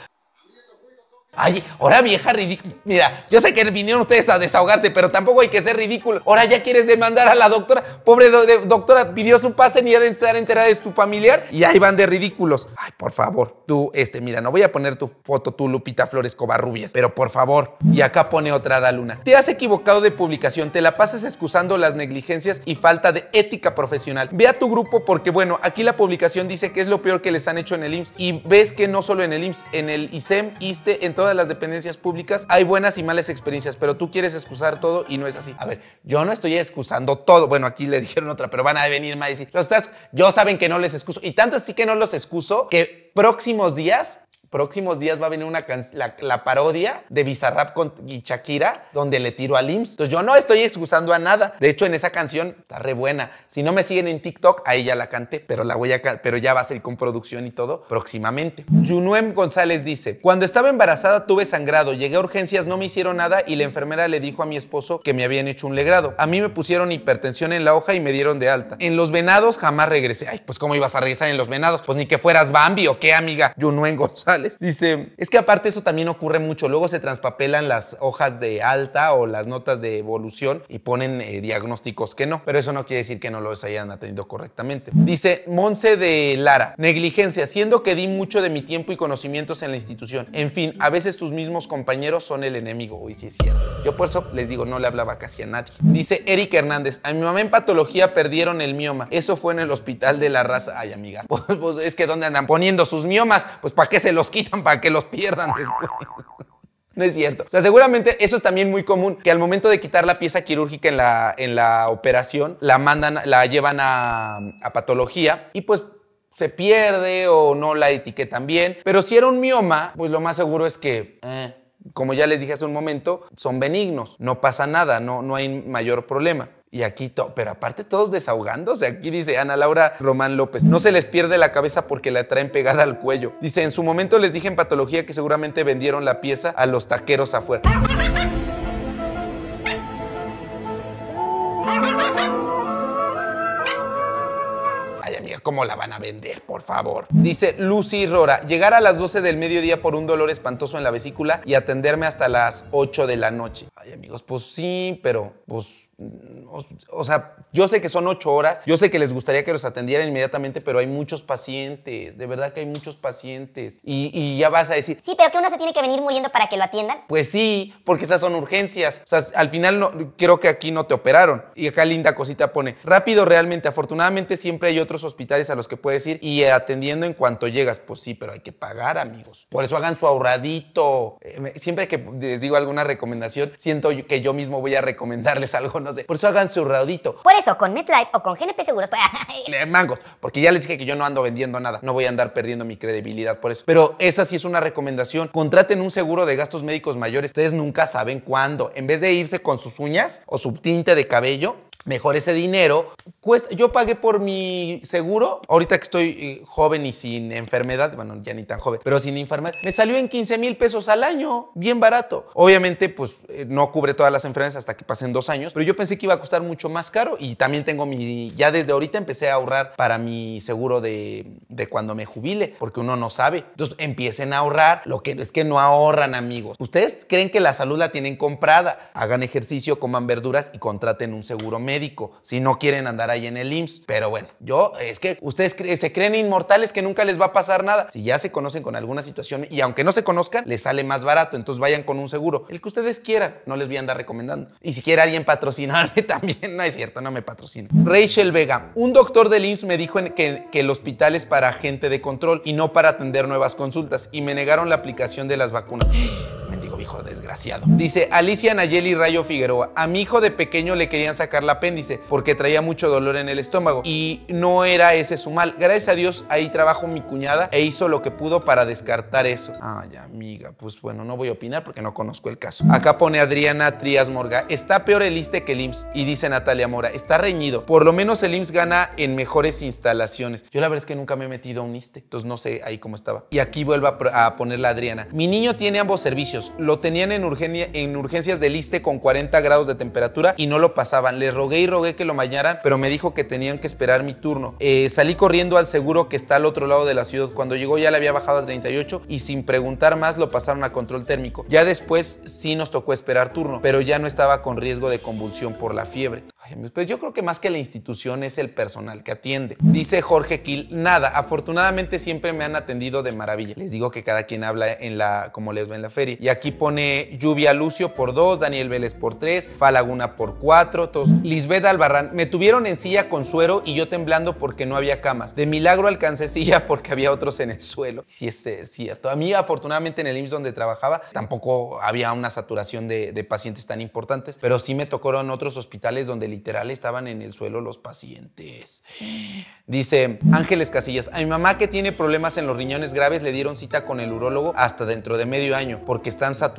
Ay, ahora vieja ridícula. Mira, yo sé que vinieron ustedes a desahogarse pero tampoco hay que ser ridículo. Ahora ya quieres demandar a la doctora. Pobre doctora, pidió su pase ni ha de estar enterada de tu familiar y ahí van de ridículos. Ay, por favor, tú, este, mira, no voy a poner tu foto, tú, Lupita Flores Covarrubias, pero por favor. Y acá pone otra da Luna. Te has equivocado de publicación, te la pasas excusando las negligencias y falta de ética profesional. Ve a tu grupo porque, bueno, aquí la publicación dice que es lo peor que les han hecho en el IMSS y ves que no solo en el IMSS, en el ISEM, ISTE, todas las dependencias públicas hay buenas y malas experiencias, pero tú quieres excusar todo y no es así. A ver, yo no estoy excusando todo. Bueno, aquí le dijeron otra, pero van a más y decir, los yo saben que no les excuso. Y tanto así que no los excuso que próximos días próximos días va a venir una la, parodia de Bizarrap con y Shakira, donde le tiro al IMSS. Entonces yo no estoy excusando a nada. De hecho, en esa canción está re buena. Si no me siguen en TikTok, ahí ya la canté, pero la voy a pero ya va a ser con producción y todo próximamente. Junuem González dice: Cuando estaba embarazada tuve sangrado, llegué a urgencias, no me hicieron nada y la enfermera le dijo a mi esposo que me habían hecho un legrado. A mí me pusieron hipertensión en la hoja y me dieron de alta. En los venados jamás regresé. Ay, pues cómo ibas a regresar en los venados? Pues ni que fueras Bambi o qué, amiga. Junuem González dice, es que aparte eso también ocurre mucho, luego se transpapelan las hojas de alta o las notas de evolución y ponen eh, diagnósticos que no, pero eso no quiere decir que no los hayan atendido correctamente. Dice Monse de Lara, negligencia, siendo que di mucho de mi tiempo y conocimientos en la institución. En fin, a veces tus mismos compañeros son el enemigo, hoy sí es cierto. Yo por eso les digo, no le hablaba casi a nadie. Dice Eric Hernández, a mi mamá en patología perdieron el mioma, eso fue en el hospital de la raza. Ay, amiga, pues, pues, es que ¿dónde andan poniendo sus miomas? Pues ¿para qué se los quitan para que los pierdan después. No es cierto. O sea, seguramente eso es también muy común, que al momento de quitar la pieza quirúrgica en la, en la operación, la mandan, la llevan a, patología y pues se pierde o no la etiquetan bien. Pero si era un mioma, pues lo más seguro es que... Eh, como ya les dije hace un momento, son benignos, no pasa nada, no, no hay mayor problema. Y aquí, pero aparte todos desahogándose. Aquí dice Ana Laura Román López, no se les pierde la cabeza porque la traen pegada al cuello. Dice, en su momento les dije en patología que seguramente vendieron la pieza a los taqueros afuera. cómo la van a vender, por favor. Dice Lucy Rora, llegar a las 12 del mediodía por un dolor espantoso en la vesícula y atenderme hasta las 8 de la noche. Ay, amigos, pues sí, pero pues o, sea, yo sé que son ocho horas, yo sé que les gustaría que los atendieran inmediatamente, pero hay muchos pacientes, de verdad que hay muchos pacientes. Y, ya vas a decir, sí, pero que uno se tiene que venir muriendo para que lo atiendan. Pues sí, porque esas son urgencias. O sea, al final no, creo que aquí no te operaron. Y acá linda cosita pone, rápido realmente, afortunadamente siempre hay otros hospitales a los que puedes ir y atendiendo en cuanto llegas. Pues sí, pero hay que pagar, amigos. Por eso hagan su ahorradito. Eh, siempre que les digo alguna recomendación, siento que yo mismo voy a recomendarles algo, ¿no? Por eso hagan su raudito. Por eso, con MetLife o con GNP Seguros. Eh, mangos, porque ya les dije que yo no ando vendiendo nada. No voy a andar perdiendo mi credibilidad por eso. Pero esa sí es una recomendación. Contraten un seguro de gastos médicos mayores. Ustedes nunca saben cuándo. En vez de irse con sus uñas o su tinte de cabello, mejor ese dinero. yo pagué por mi seguro, ahorita que estoy eh, joven y sin enfermedad, bueno, ya ni tan joven, pero sin enfermedad, me salió en 15 mil pesos al año, bien barato. Obviamente, pues eh, no cubre todas las enfermedades hasta que pasen dos años, pero yo pensé que iba a costar mucho más caro y también tengo mi, ya desde ahorita empecé a ahorrar para mi seguro de, de cuando me jubile, porque uno no sabe. Entonces empiecen a ahorrar, lo que es que no ahorran amigos. Ustedes creen que la salud la tienen comprada, hagan ejercicio, coman verduras y contraten un seguro médico médico si no quieren andar ahí en el IMSS. Pero bueno, yo es que ustedes se creen inmortales que nunca les va a pasar nada. Si ya se conocen con alguna situación y aunque no se conozcan, les sale más barato, entonces vayan con un seguro, el que ustedes quieran, no les voy a andar recomendando. Y si quiere alguien patrocinarme también, no es cierto, no me patrocina. Rachel Vega, un doctor del IMSS me dijo que, que el hospital es para gente de control y no para atender nuevas consultas y me negaron la aplicación de las vacunas. Mendigo hijo desgraciado. Dice Alicia Nayeli Rayo Figueroa, a mi hijo de pequeño le querían sacar la apéndice porque traía mucho dolor en el estómago y no era ese su mal. Gracias a Dios ahí trabajo mi cuñada e hizo lo que pudo para descartar eso. Ay, amiga, pues bueno, no voy a opinar porque no conozco el caso. Acá pone Adriana Trías Morga, está peor el ISTE que el IMSS y dice Natalia Mora, está reñido. Por lo menos el IMSS gana en mejores instalaciones. Yo la verdad es que nunca me he metido a un ISTE, entonces no sé ahí cómo estaba. Y aquí vuelvo a, a Adriana. Mi niño tiene ambos servicios, tenían en, urgencias de liste con 40 grados de temperatura y no lo pasaban. Le rogué y rogué que lo mañaran, pero me dijo que tenían que esperar mi turno. Eh, salí corriendo al seguro que está al otro lado de la ciudad. Cuando llegó ya le había bajado a 38 y sin preguntar más lo pasaron a control térmico. Ya después sí nos tocó esperar turno, pero ya no estaba con riesgo de convulsión por la fiebre. pues yo creo que más que la institución es el personal que atiende. Dice Jorge Kill, nada, afortunadamente siempre me han atendido de maravilla. Les digo que cada quien habla en la, como les va en la feria. Y aquí pone Lluvia Lucio por 2, Daniel Vélez por 3, Falaguna por 4, todos Lisbeth Albarrán. Me tuvieron en silla con suero y yo temblando porque no había camas. De milagro alcancé silla porque había otros en el suelo. Sí es cierto. A mí afortunadamente en el IMSS donde trabajaba tampoco había una saturación de, pacientes tan importantes, pero sí me tocaron otros hospitales donde literal estaban en el suelo los pacientes. Dice Ángeles Casillas, a mi mamá que tiene problemas en los riñones graves le dieron cita con el urólogo hasta dentro de medio año porque están saturados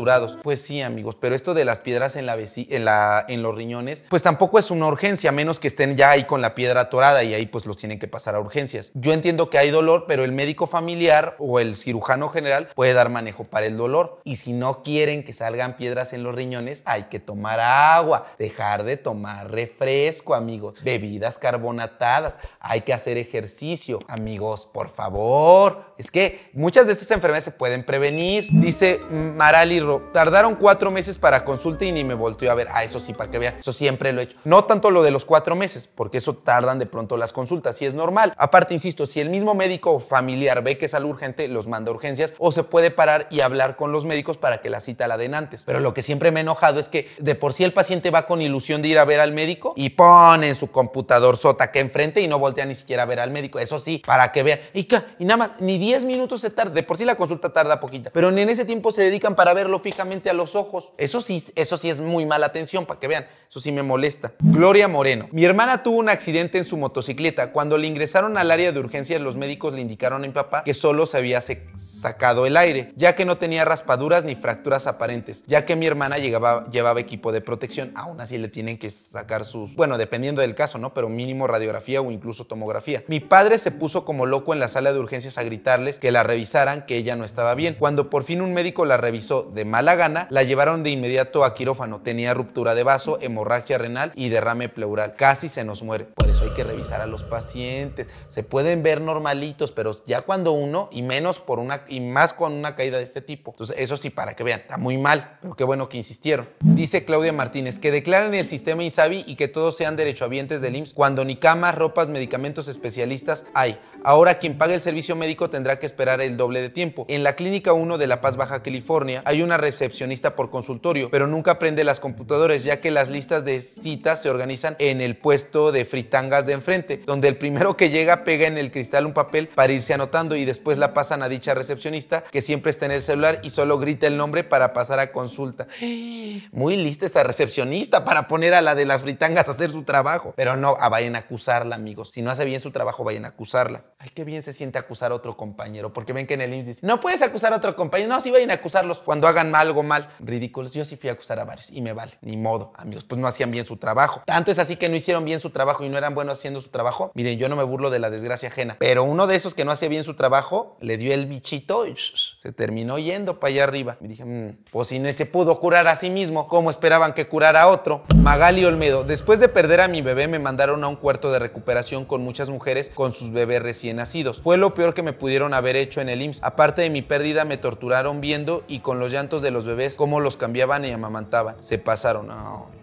pues sí, amigos, pero esto de las piedras en, la en, en los riñones, pues tampoco es una urgencia, a menos que estén ya ahí con la piedra atorada y ahí pues los tienen que pasar a urgencias. Yo entiendo que hay dolor, pero el médico familiar o el cirujano general puede dar manejo para el dolor. Y si no quieren que salgan piedras en los riñones, hay que tomar agua, dejar de tomar refresco, amigos, bebidas carbonatadas, hay que hacer ejercicio, amigos, por favor es que muchas de estas enfermedades se pueden prevenir. Dice Marali Ro, tardaron cuatro meses para consulta y ni me volteó a ver. Ah, eso sí, para que vean, eso siempre lo he hecho. No tanto lo de los cuatro meses, porque eso tardan de pronto las consultas y es normal. Aparte, insisto, si el mismo médico o familiar ve que es algo urgente, los manda urgencias o se puede parar y hablar con los médicos para que la cita la den antes. Pero lo que siempre me ha enojado es que de por sí el paciente va con ilusión de ir a ver al médico y pone en su computador sota que enfrente y no voltea ni siquiera a ver al médico. Eso sí, para que vean. Y, y nada más, ni 10 10 minutos se tarda. De por sí la consulta tarda poquita. Pero en ese tiempo se dedican para verlo fijamente a los ojos. Eso sí, eso sí es muy mala atención, para que vean. Eso sí me molesta. Gloria Moreno. Mi hermana tuvo un accidente en su motocicleta. Cuando le ingresaron al área de urgencias, los médicos le indicaron a mi papá que solo se había sacado el aire, ya que no tenía raspaduras ni fracturas aparentes, ya que mi hermana llevaba equipo de protección. Aún así le tienen que sacar sus... Bueno, dependiendo del caso, ¿no? Pero mínimo radiografía o incluso tomografía. Mi padre se puso como loco en la sala de urgencias a gritar que la revisaran, que ella no estaba bien. Cuando por fin un médico la revisó de mala gana, la llevaron de inmediato a quirófano. Tenía ruptura de vaso, hemorragia renal y derrame pleural. Casi se nos muere. Por eso hay que revisar a los pacientes. Se pueden ver normalitos, pero ya cuando uno, y menos por una, y más con una caída de este tipo. Entonces, eso sí, para que vean, está muy mal, pero qué bueno que insistieron. Dice Claudia Martínez, que declaren el sistema INSABI y que todos sean derechohabientes del IMSS cuando ni camas, ropas, medicamentos especialistas hay. Ahora quien pague el servicio médico tendrá tendrá que esperar el doble de tiempo. En la Clínica 1 de La Paz, Baja California, hay una recepcionista por consultorio, pero nunca aprende las computadoras, ya que las listas de citas se organizan en el puesto de fritangas de enfrente, donde el primero que llega pega en el cristal un papel para irse anotando y después la pasan a dicha recepcionista, que siempre está en el celular y solo grita el nombre para pasar a consulta. Muy lista esa recepcionista para poner a la de las fritangas a hacer su trabajo. Pero no, ah, vayan a acusarla, amigos. Si no hace bien su trabajo, vayan a acusarla. Ay, qué bien se siente acusar a otro compañero compañero, porque ven que en el INS dice, no puedes acusar a otro compañero, no, sí vayan a acusarlos cuando hagan algo mal. Ridículos, yo sí fui a acusar a varios y me vale, ni modo, amigos, pues no hacían bien su trabajo. Tanto es así que no hicieron bien su trabajo y no eran buenos haciendo su trabajo. Miren, yo no me burlo de la desgracia ajena, pero uno de esos que no hacía bien su trabajo le dio el bichito y se terminó yendo para allá arriba. Me dije, mm, pues si no se pudo curar a sí mismo, ¿cómo esperaban que curara a otro? Magali Olmedo, después de perder a mi bebé me mandaron a un cuarto de recuperación con muchas mujeres con sus bebés recién nacidos. Fue lo peor que me pudieron haber hecho en el IMSS. Aparte de mi pérdida, me torturaron viendo y con los llantos de los bebés cómo los cambiaban y amamantaban. Se pasaron.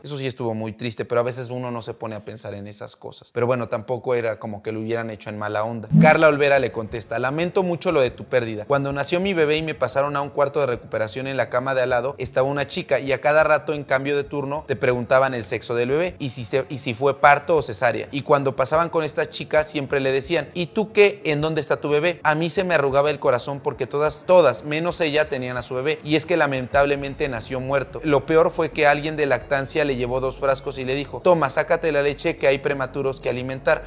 eso sí estuvo muy triste, pero a veces uno no se pone a pensar en esas cosas. Pero bueno, tampoco era como que lo hubieran hecho en mala onda. Carla Olvera le contesta, lamento mucho lo de tu pérdida. Cuando nació mi bebé y me pasaron a un cuarto de recuperación en la cama de al lado, estaba una chica y a cada rato en cambio de turno te preguntaban el sexo del bebé y si, y si fue parto o cesárea. Y cuando pasaban con esta chica siempre le decían, ¿y tú qué? ¿En dónde está tu bebé? A mí se me arrugaba el corazón porque todas, todas, menos ella, tenían a su bebé. Y es que lamentablemente nació muerto. Lo peor fue que alguien de lactancia le llevó dos frascos y le dijo, toma, sácate la leche que hay prematuros que alimentar.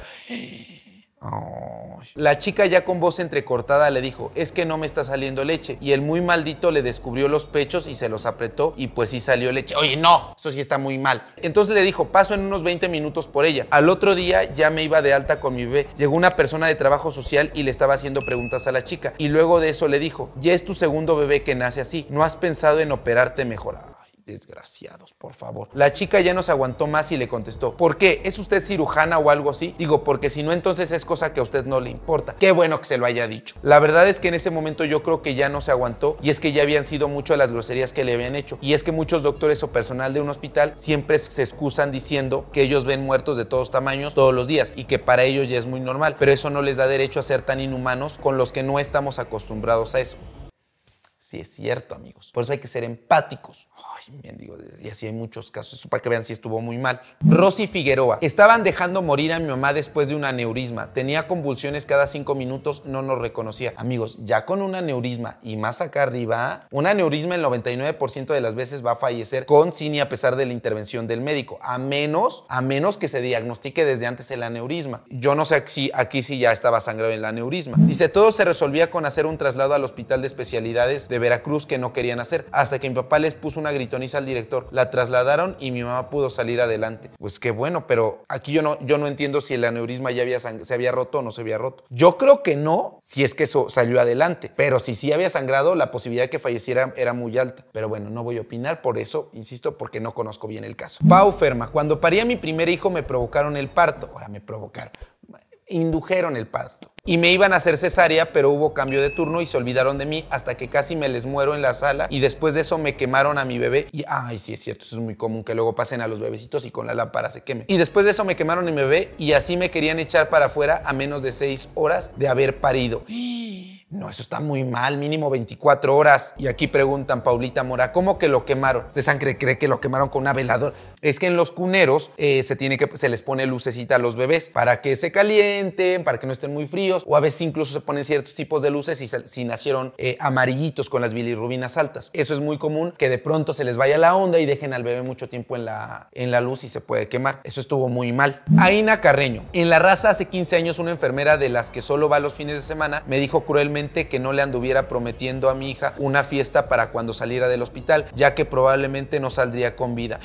La chica ya con voz entrecortada le dijo, es que no me está saliendo leche. Y el muy maldito le descubrió los pechos y se los apretó y pues sí salió leche. Oye, no, eso sí está muy mal. Entonces le dijo, paso en unos 20 minutos por ella. Al otro día ya me iba de alta con mi bebé. Llegó una persona de trabajo social y le estaba haciendo preguntas a la chica. Y luego de eso le dijo, ya es tu segundo bebé que nace así. ¿No has pensado en operarte mejor? Desgraciados, por favor. La chica ya no se aguantó más y le contestó, ¿por qué? ¿Es usted cirujana o algo así? Digo, porque si no, entonces es cosa que a usted no le importa. Qué bueno que se lo haya dicho. La verdad es que en ese momento yo creo que ya no se aguantó y es que ya habían sido mucho las groserías que le habían hecho. Y es que muchos doctores o personal de un hospital siempre se excusan diciendo que ellos ven muertos de todos tamaños todos los días y que para ellos ya es muy normal. Pero eso no les da derecho a ser tan inhumanos con los que no estamos acostumbrados a eso. Sí, es cierto, amigos. Por eso hay que ser empáticos y así hay muchos casos. para que vean si estuvo muy mal. Rosy Figueroa. Estaban dejando morir a mi mamá después de un aneurisma. Tenía convulsiones cada cinco minutos, no nos reconocía. Amigos, ya con un aneurisma y más acá arriba, un aneurisma el 99% de las veces va a fallecer con cine a pesar de la intervención del médico, a menos, a menos que se diagnostique desde antes el aneurisma. Yo no sé si aquí sí ya estaba sangrado el aneurisma. Dice, todo se resolvía con hacer un traslado al hospital de especialidades de Veracruz que no querían hacer, hasta que mi papá les puso una grita sintoniza al director. La trasladaron y mi mamá pudo salir adelante. Pues qué bueno, pero aquí yo no, yo no entiendo si el aneurisma ya había se había roto o no se había roto. Yo creo que no, si es que eso salió adelante, pero si sí había sangrado, la posibilidad de que falleciera era muy alta. Pero bueno, no voy a opinar por eso, insisto, porque no conozco bien el caso. Pau Ferma, cuando paría mi primer hijo me provocaron el parto. Ahora me provocaron indujeron el parto. Y me iban a hacer cesárea, pero hubo cambio de turno y se olvidaron de mí hasta que casi me les muero en la sala. Y después de eso me quemaron a mi bebé. Y, ay, sí, es cierto, eso es muy común que luego pasen a los bebecitos y con la lámpara se queme. Y después de eso me quemaron a mi bebé y así me querían echar para afuera a menos de seis horas de haber parido. No, eso está muy mal, mínimo 24 horas. Y aquí preguntan, Paulita Mora, ¿cómo que lo quemaron? César sangre cree que lo quemaron con una veladora es que en los cuneros eh, se, les pone lucecita a los bebés para que se calienten, para que no estén muy fríos, o a veces incluso se ponen ciertos tipos de luces si, si nacieron eh, amarillitos con las bilirrubinas altas. Eso es muy común, que de pronto se les vaya la onda y dejen al bebé mucho tiempo en la, en la luz y se puede quemar. Eso estuvo muy mal. Aina Carreño. En la raza hace 15 años una enfermera de las que solo va los fines de semana me dijo cruelmente que no le anduviera prometiendo a mi hija una fiesta para cuando saliera del hospital, ya que probablemente no saldría con vida.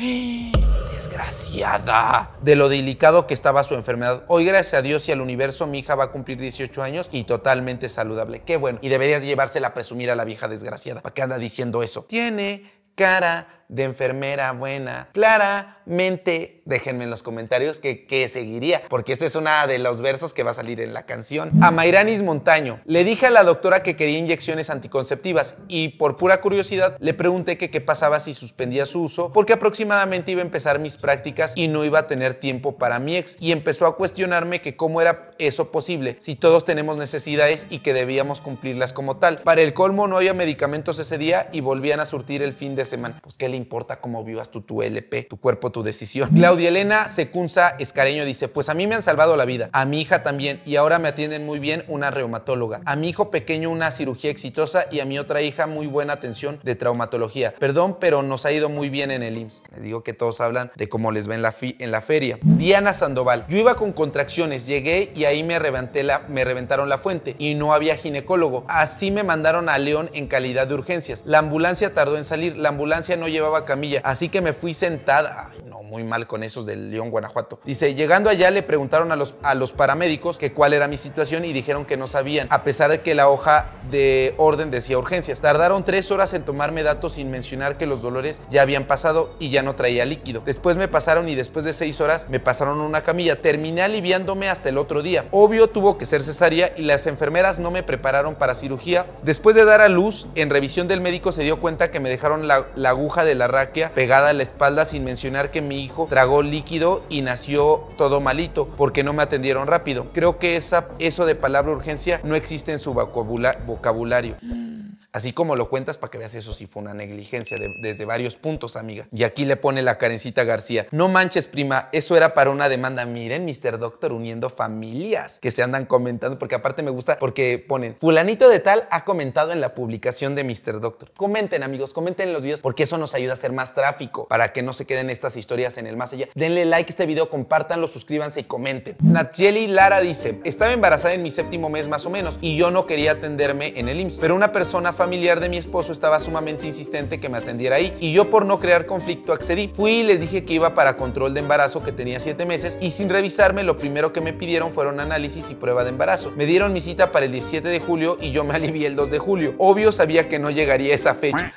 Desgraciada de lo delicado que estaba su enfermedad. Hoy, gracias a Dios y al universo, mi hija va a cumplir 18 años y totalmente saludable. Qué bueno. Y deberías llevársela a presumir a la vieja desgraciada. ¿Para qué anda diciendo eso? Tiene cara de enfermera buena. Claramente, déjenme en los comentarios que, seguiría, porque este es uno de los versos que va a salir en la canción. A Mayranis Montaño, le dije a la doctora que quería inyecciones anticonceptivas y por pura curiosidad le pregunté que qué pasaba si suspendía su uso, porque aproximadamente iba a empezar mis prácticas y no iba a tener tiempo para mi ex y empezó a cuestionarme que cómo era eso posible, si todos tenemos necesidades y que debíamos cumplirlas como tal. Para el colmo no había medicamentos ese día y volvían a surtir el fin de semana. Pues importa cómo vivas tú, tu LP, tu cuerpo, tu decisión. Claudia Elena Secunza Escareño dice, pues a mí me han salvado la vida, a mi hija también, y ahora me atienden muy bien una reumatóloga, a mi hijo pequeño una cirugía exitosa y a mi otra hija muy buena atención de traumatología. Perdón, pero nos ha ido muy bien en el IMSS. Les digo que todos hablan de cómo les ven en la, feria. Diana Sandoval, yo iba con contracciones, llegué y ahí me, reventé la, me reventaron la fuente y no había ginecólogo. Así me mandaron a León en calidad de urgencias. La ambulancia tardó en salir, la ambulancia no lleva camilla, así que me fui sentada. no, muy mal con esos del León, Guanajuato. Dice, llegando allá le preguntaron a los, a los paramédicos que cuál era mi situación y dijeron que no sabían, a pesar de que la hoja de orden decía urgencias. Tardaron tres horas en tomarme datos sin mencionar que los dolores ya habían pasado y ya no traía líquido. Después me pasaron y después de seis horas me pasaron una camilla. Terminé aliviándome hasta el otro día. Obvio tuvo que ser cesárea y las enfermeras no me prepararon para cirugía. Después de dar a luz, en revisión del médico se dio cuenta que me dejaron la, la aguja del la raquia pegada a la espalda sin mencionar que mi hijo tragó líquido y nació todo malito porque no me atendieron rápido. Creo que esa, eso de palabra urgencia no existe en su vocabulario. Mm. Así como lo cuentas para que veas eso sí fue una negligencia desde varios puntos, amiga. Y aquí le pone la carencita García. No manches, prima, eso era para una demanda. Miren, Mr. Doctor, uniendo familias que se andan comentando, porque aparte me gusta, porque ponen, fulanito de tal ha comentado en la publicación de Mr. Doctor. Comenten, amigos, comenten en los videos, porque eso nos ayuda a hacer más tráfico, para que no se queden estas historias en el más allá. Denle like a este video, compártanlo, suscríbanse y comenten. Natieli Lara dice, estaba embarazada en mi séptimo mes más o menos y yo no quería atenderme en el IMSS, pero una persona familiar de mi esposo estaba sumamente insistente que me atendiera ahí y yo por no crear conflicto accedí. Fui y les dije que iba para control de embarazo que tenía 7 meses y sin revisarme lo primero que me pidieron fueron análisis y prueba de embarazo. Me dieron mi cita para el 17 de julio y yo me alivié el 2 de julio. Obvio sabía que no llegaría esa fecha.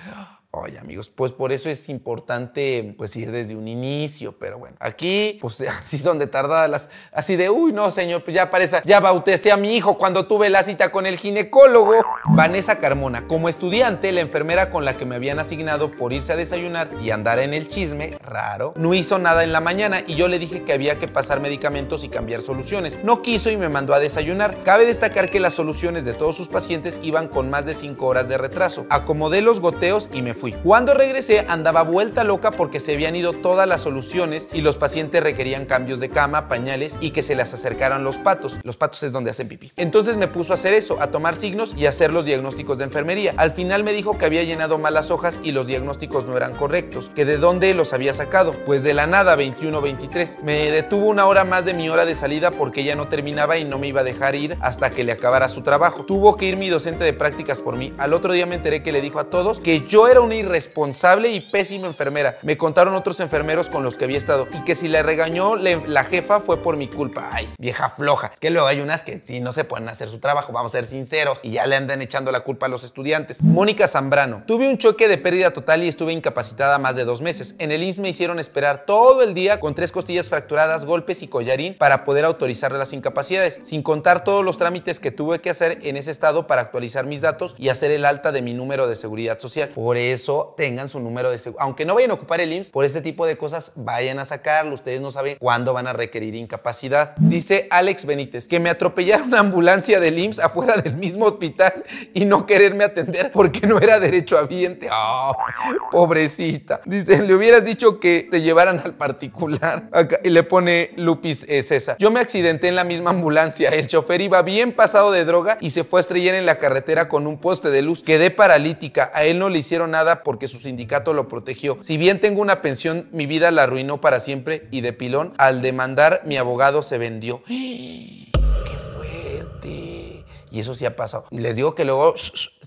Oye, amigos, pues por eso es importante pues ir desde un inicio, pero bueno, aquí pues así son de tardadas las, así de, uy, no, señor, pues ya parece, ya bauticé a mi hijo cuando tuve la cita con el ginecólogo. Vanessa Carmona, como estudiante, la enfermera con la que me habían asignado por irse a desayunar y andar en el chisme, raro, no hizo nada en la mañana y yo le dije que había que pasar medicamentos y cambiar soluciones. No quiso y me mandó a desayunar. Cabe destacar que las soluciones de todos sus pacientes iban con más de 5 horas de retraso. Acomodé los goteos y me fui. Cuando regresé andaba vuelta loca porque se habían ido todas las soluciones y los pacientes requerían cambios de cama, pañales y que se les acercaran los patos. Los patos es donde hacen pipí. Entonces me puso a hacer eso, a tomar signos y a hacer los diagnósticos de enfermería. Al final me dijo que había llenado malas hojas y los diagnósticos no eran correctos, que de dónde los había sacado. Pues de la nada, 21-23. Me detuvo una hora más de mi hora de salida porque ya no terminaba y no me iba a dejar ir hasta que le acabara su trabajo. Tuvo que ir mi docente de prácticas por mí. Al otro día me enteré que le dijo a todos que yo era un irresponsable y pésima enfermera. Me contaron otros enfermeros con los que había estado y que si le regañó la jefa fue por mi culpa. Ay, vieja floja. Es que luego hay unas que si no se pueden hacer su trabajo, vamos a ser sinceros, y ya le andan echando la culpa a los estudiantes. Mónica Zambrano. Tuve un choque de pérdida total y estuve incapacitada más de dos meses. En el IMSS me hicieron esperar todo el día con tres costillas fracturadas, golpes y collarín para poder autorizarle las incapacidades, sin contar todos los trámites que tuve que hacer en ese estado para actualizar mis datos y hacer el alta de mi número de seguridad social. Por eso eso tengan su número de seguro. Aunque no vayan a ocupar el IMSS, por este tipo de cosas vayan a sacarlo. Ustedes no saben cuándo van a requerir incapacidad. Dice Alex Benítez, que me atropellaron una ambulancia del IMSS afuera del mismo hospital y no quererme atender porque no era derecho habiente. Oh, pobrecita. Dice, le hubieras dicho que te llevaran al particular. y le pone Lupis eh, César. Yo me accidenté en la misma ambulancia. El chofer iba bien pasado de droga y se fue a estrellar en la carretera con un poste de luz. Quedé paralítica. A él no le hicieron nada porque su sindicato lo protegió. Si bien tengo una pensión, mi vida la arruinó para siempre y de pilón, al demandar, mi abogado se vendió. ¡Qué fuerte! Y eso sí ha pasado. Y les digo que luego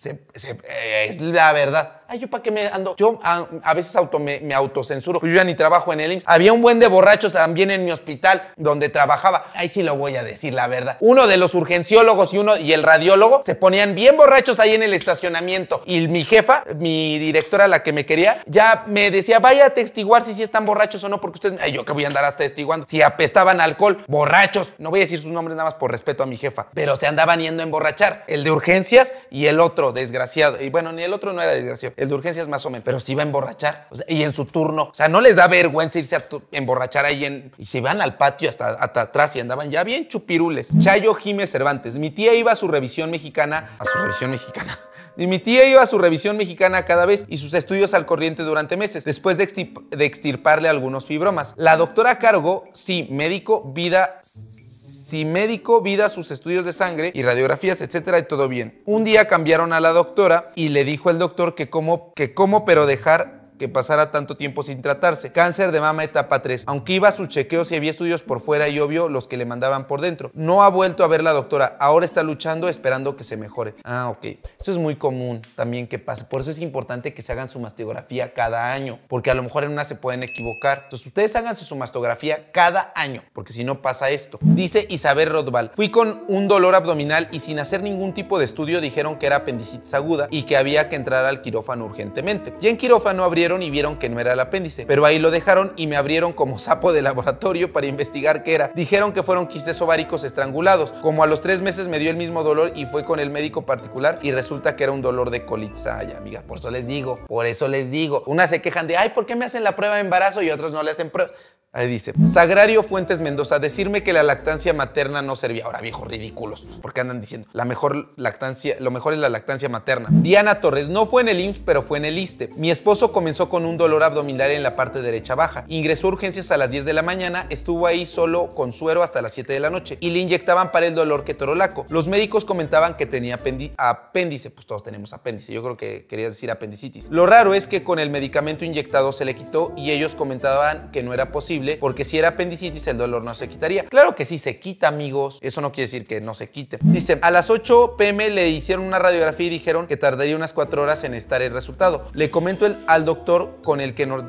eh, es la verdad. Ay, yo para qué me ando. Yo ah, a, veces me, autocensuro. Yo ya ni trabajo en el INSS. Había un buen de borrachos también en mi hospital donde trabajaba. Ahí sí lo voy a decir la verdad. Uno de los urgenciólogos y uno y el radiólogo se ponían bien borrachos ahí en el estacionamiento. Y mi jefa, mi directora, la que me quería, ya me decía, vaya a testiguar si sí están borrachos o no, porque ustedes, yo que voy a andar atestiguando. Si apestaban alcohol, borrachos. No voy a decir sus nombres nada más por respeto a mi jefa, pero se andaban yendo a emborrachar. El de urgencias y el otro, desgraciado. Y bueno, ni el otro no era desgraciado el de urgencias más o menos, pero se iba a emborrachar. y en su turno, o sea, no les da vergüenza irse a emborrachar ahí en... Y se van al patio hasta, atrás y andaban ya bien chupirules. Chayo Jiménez Cervantes. Mi tía iba a su revisión mexicana, a su revisión mexicana. mi tía iba a su revisión mexicana cada vez y sus estudios al corriente durante meses, después de, de extirparle algunos fibromas. La doctora a cargo, sí, médico, vida si médico vida sus estudios de sangre y radiografías, etcétera, y todo bien. Un día cambiaron a la doctora y le dijo el doctor que como, que cómo, pero dejar que pasara tanto tiempo sin tratarse. Cáncer de mama etapa 3. Aunque iba a su chequeo si había estudios por fuera y obvio los que le mandaban por dentro. No ha vuelto a ver la doctora. Ahora está luchando esperando que se mejore. Ah, ok. Eso es muy común también que pase. Por eso es importante que se hagan su mastografía cada año. Porque a lo mejor en una se pueden equivocar. Entonces ustedes háganse su mastografía cada año. Porque si no pasa esto. Dice Isabel Rodval. Fui con un dolor abdominal y sin hacer ningún tipo de estudio dijeron que era apendicitis aguda y que había que entrar al quirófano urgentemente. Y en quirófano abrieron y vieron que no era el apéndice, pero ahí lo dejaron y me abrieron como sapo de laboratorio para investigar qué era. Dijeron que fueron quistes ováricos estrangulados. Como a los tres meses me dio el mismo dolor y fue con el médico particular y resulta que era un dolor de Ay, amiga. Por eso les digo, por eso les digo. Unas se quejan de, ay, ¿por qué me hacen la prueba de embarazo y otras no le hacen prueba? Ahí dice, Sagrario Fuentes Mendoza, decirme que la lactancia materna no servía. Ahora, viejos ridículos, pues, ¿por qué andan diciendo? La mejor lactancia, lo mejor es la lactancia materna. Diana Torres, no fue en el IMSS, pero fue en el ISTE. Mi esposo comenzó con un dolor abdominal en la parte derecha baja. Ingresó a urgencias a las 10 de la mañana, estuvo ahí solo con suero hasta las 7 de la noche y le inyectaban para el dolor ketorolaco. Los médicos comentaban que tenía apéndice, pues todos tenemos apéndice, yo creo que quería decir apendicitis. Lo raro es que con el medicamento inyectado se le quitó y ellos comentaban que no era posible porque si era apendicitis el dolor no se quitaría. Claro que sí se quita, amigos, eso no quiere decir que no se quite. Dice, a las 8 pm le hicieron una radiografía y dijeron que tardaría unas 4 horas en estar el resultado. Le comentó el, al doctor con el que nos,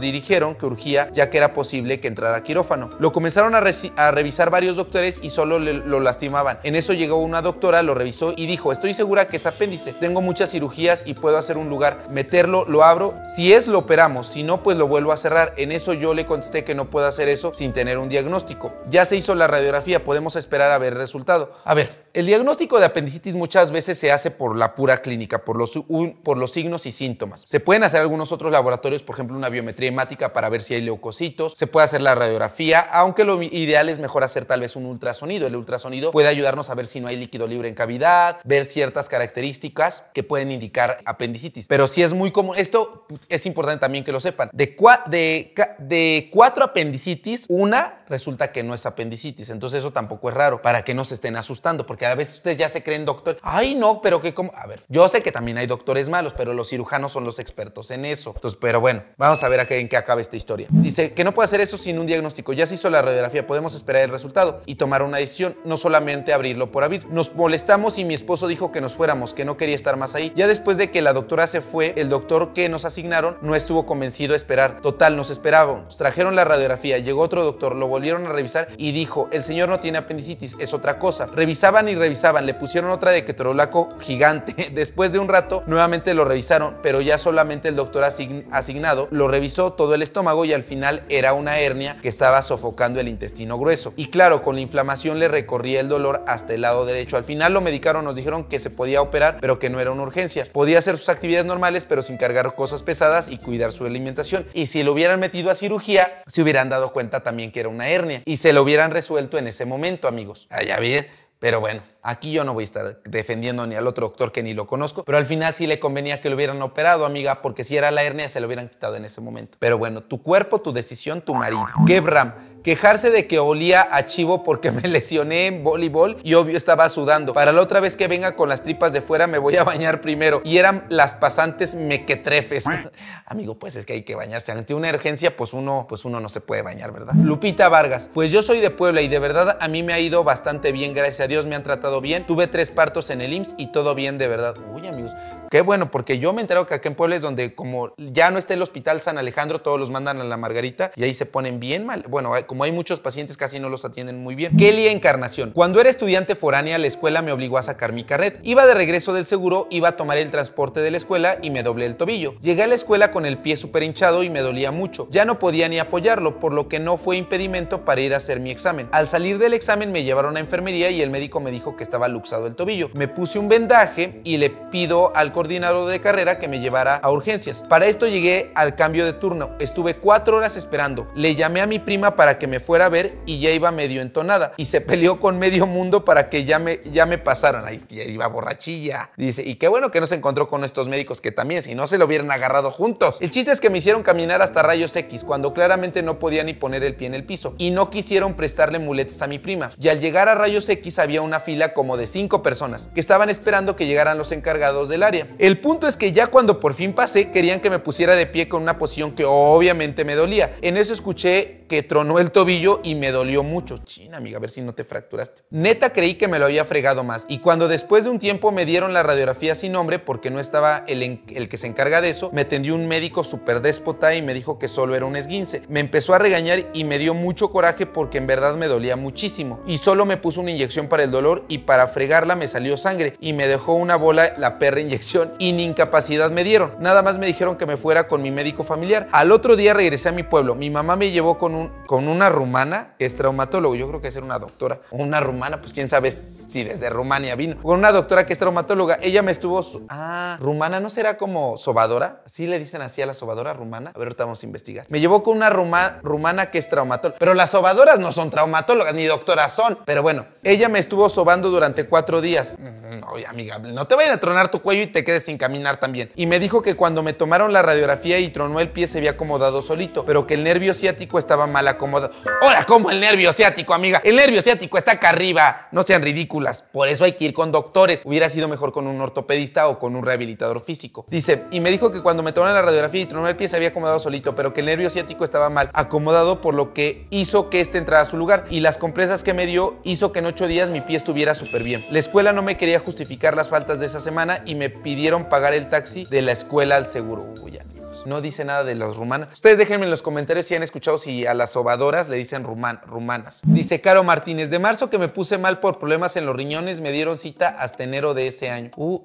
dirigieron que urgía ya que era posible que entrara quirófano. Lo comenzaron a, revisar varios doctores y solo lo lastimaban. En eso llegó una doctora, lo revisó y dijo, estoy segura que es apéndice, tengo muchas cirugías y puedo hacer un lugar, meterlo, lo abro, si es lo operamos, si no pues lo vuelvo a cerrar. En eso yo le contesté que no puedo hacer eso sin tener un diagnóstico. Ya se hizo la radiografía, podemos esperar a ver el resultado. A ver, el diagnóstico de apendicitis muchas veces se hace por la pura clínica, por los signos y síntomas. Se pueden hacer algunos otros laboratorios, por ejemplo, una biometría hemática para ver si hay leucocitos. Se puede hacer la radiografía, aunque lo ideal es mejor hacer tal vez un ultrasonido. El ultrasonido puede ayudarnos a ver si no hay líquido libre en cavidad, ver ciertas características que pueden indicar apendicitis. Pero si es muy común. Esto es importante también que lo sepan. De, de, de cuatro apendicitis, una resulta que no es apendicitis. Entonces eso tampoco es raro para que no se estén asustando, porque a veces ustedes ya se creen doctor. Ay, no, pero que como... A ver, yo sé que también hay doctores malos, pero los cirujanos son los expertos en eso entonces, pero bueno, vamos a ver en qué acaba esta historia. Dice que no puede hacer eso sin un diagnóstico. Ya se hizo la radiografía, podemos esperar el resultado y tomar una decisión, no solamente abrirlo por abrir. Nos molestamos y mi esposo dijo que nos fuéramos, que no quería estar más ahí. Ya después de que la doctora se fue, el doctor que nos asignaron no estuvo convencido a esperar. Total, nos nos Trajeron la radiografía, llegó otro doctor, lo volvieron a revisar y dijo, el señor no tiene apendicitis, es otra cosa. Revisaban y revisaban, le pusieron otra de ketorolaco gigante. Después de un rato, nuevamente lo revisaron, pero ya solamente el doctor asignado, lo revisó todo el estómago y al final era una hernia que estaba sofocando el intestino grueso. Y claro, con la inflamación le recorría el dolor hasta el lado derecho. Al final lo medicaron, nos dijeron que se podía operar, pero que no era una urgencia. Podía hacer sus actividades normales, pero sin cargar cosas pesadas y cuidar su alimentación. Y si lo hubieran metido a cirugía, se hubieran dado cuenta también que era una hernia y se lo hubieran resuelto en ese momento, amigos. Allá ah, ves, pero bueno, aquí yo no voy a estar defendiendo ni al otro doctor que ni lo conozco, pero al final sí le convenía que lo hubieran operado, amiga, porque si era la hernia se lo hubieran quitado en ese momento. Pero bueno, tu cuerpo, tu decisión, tu marido. Gebram, quejarse de que olía a chivo porque me lesioné en voleibol y obvio estaba sudando. Para la otra vez que venga con las tripas de fuera me voy a bañar primero. Y eran las pasantes mequetrefes. Amigo, pues es que hay que bañarse. Ante una emergencia, pues uno, pues uno no se puede bañar, ¿verdad? Lupita Vargas, pues yo soy de Puebla y de verdad a mí me ha ido bastante bien, gracias a Dios me han tratado bien. Tuve tres partos en el IMSS y todo bien de verdad. Uy, amigos, Qué bueno, porque yo me he enterado que acá en Puebla es donde como ya no está el hospital San Alejandro, todos los mandan a la Margarita y ahí se ponen bien mal. Bueno, eh, como hay muchos pacientes, casi no los atienden muy bien. Kelly Encarnación. Cuando era estudiante foránea, la escuela me obligó a sacar mi carret. Iba de regreso del seguro, iba a tomar el transporte de la escuela y me doblé el tobillo. Llegué a la escuela con el pie súper hinchado y me dolía mucho. Ya no podía ni apoyarlo, por lo que no fue impedimento para ir a hacer mi examen. Al salir del examen me llevaron a enfermería y el médico me dijo que estaba luxado el tobillo. Me puse un vendaje y le pido al coordinador de carrera que me llevara a urgencias. Para esto llegué al cambio de turno. Estuve cuatro horas esperando. Le llamé a mi prima para que me fuera a ver y ya iba medio entonada. Y se peleó con medio mundo para que ya me, ya me pasaran. Ahí ya iba borrachilla. Dice, y qué bueno que no se encontró con estos médicos que también, si no se lo hubieran agarrado juntos. El chiste es que me hicieron caminar hasta rayos X cuando claramente no podía ni poner el pie en el piso. Y no quisieron prestarle muletes a mi prima. Y al llegar a rayos X había una fila como de cinco personas que estaban esperando que llegaran los encargados del área. El punto es que ya cuando por fin pasé, querían que me pusiera de pie con una posición que obviamente me dolía. En eso escuché que tronó el tobillo y me dolió mucho. China, amiga, a ver si no te fracturaste. Neta creí que me lo había fregado más. Y cuando después de un tiempo me dieron la radiografía sin nombre porque no estaba el, el que se encarga de eso, me tendió un médico súper déspota y me dijo que solo era un esguince. Me empezó a regañar y me dio mucho coraje porque en verdad me dolía muchísimo. Y solo me puso una inyección para el dolor y para fregarla me salió sangre y me dejó una bola la perra inyección y ni incapacidad me dieron. Nada más me dijeron que me fuera con mi médico familiar. Al otro día regresé a mi pueblo. Mi mamá me llevó con un con una rumana que es traumatólogo. Yo creo que es una doctora. Una rumana, pues quién sabe si desde Rumania vino. Con una doctora que es traumatóloga. Ella me estuvo. Ah, rumana, ¿no será como sobadora? Sí le dicen así a la sobadora rumana. A ver, ahorita vamos a investigar. Me llevó con una rumana que es traumatóloga. Pero las sobadoras no son traumatólogas ni doctoras son. Pero bueno, ella me estuvo sobando durante cuatro días. No, mm, amiga, no te vayan a tronar tu cuello y te quedes sin caminar también. Y me dijo que cuando me tomaron la radiografía y tronó el pie se había acomodado solito, pero que el nervio ciático estaba mal acomodado. Ahora, como el nervio ciático, amiga. El nervio ciático está acá arriba. No sean ridículas. Por eso hay que ir con doctores. Hubiera sido mejor con un ortopedista o con un rehabilitador físico. Dice, y me dijo que cuando me tomaron la radiografía y tronó el pie se había acomodado solito, pero que el nervio ciático estaba mal acomodado, por lo que hizo que este entrara a su lugar. Y las compresas que me dio hizo que en ocho días mi pie estuviera súper bien. La escuela no me quería justificar las faltas de esa semana y me pidieron pagar el taxi de la escuela al seguro. Uy, no dice nada de los rumanas. Ustedes déjenme en los comentarios si han escuchado si a las sobadoras le dicen rumanas. Dice Caro Martínez, de marzo que me puse mal por problemas en los riñones, me dieron cita hasta enero de ese año. Uh,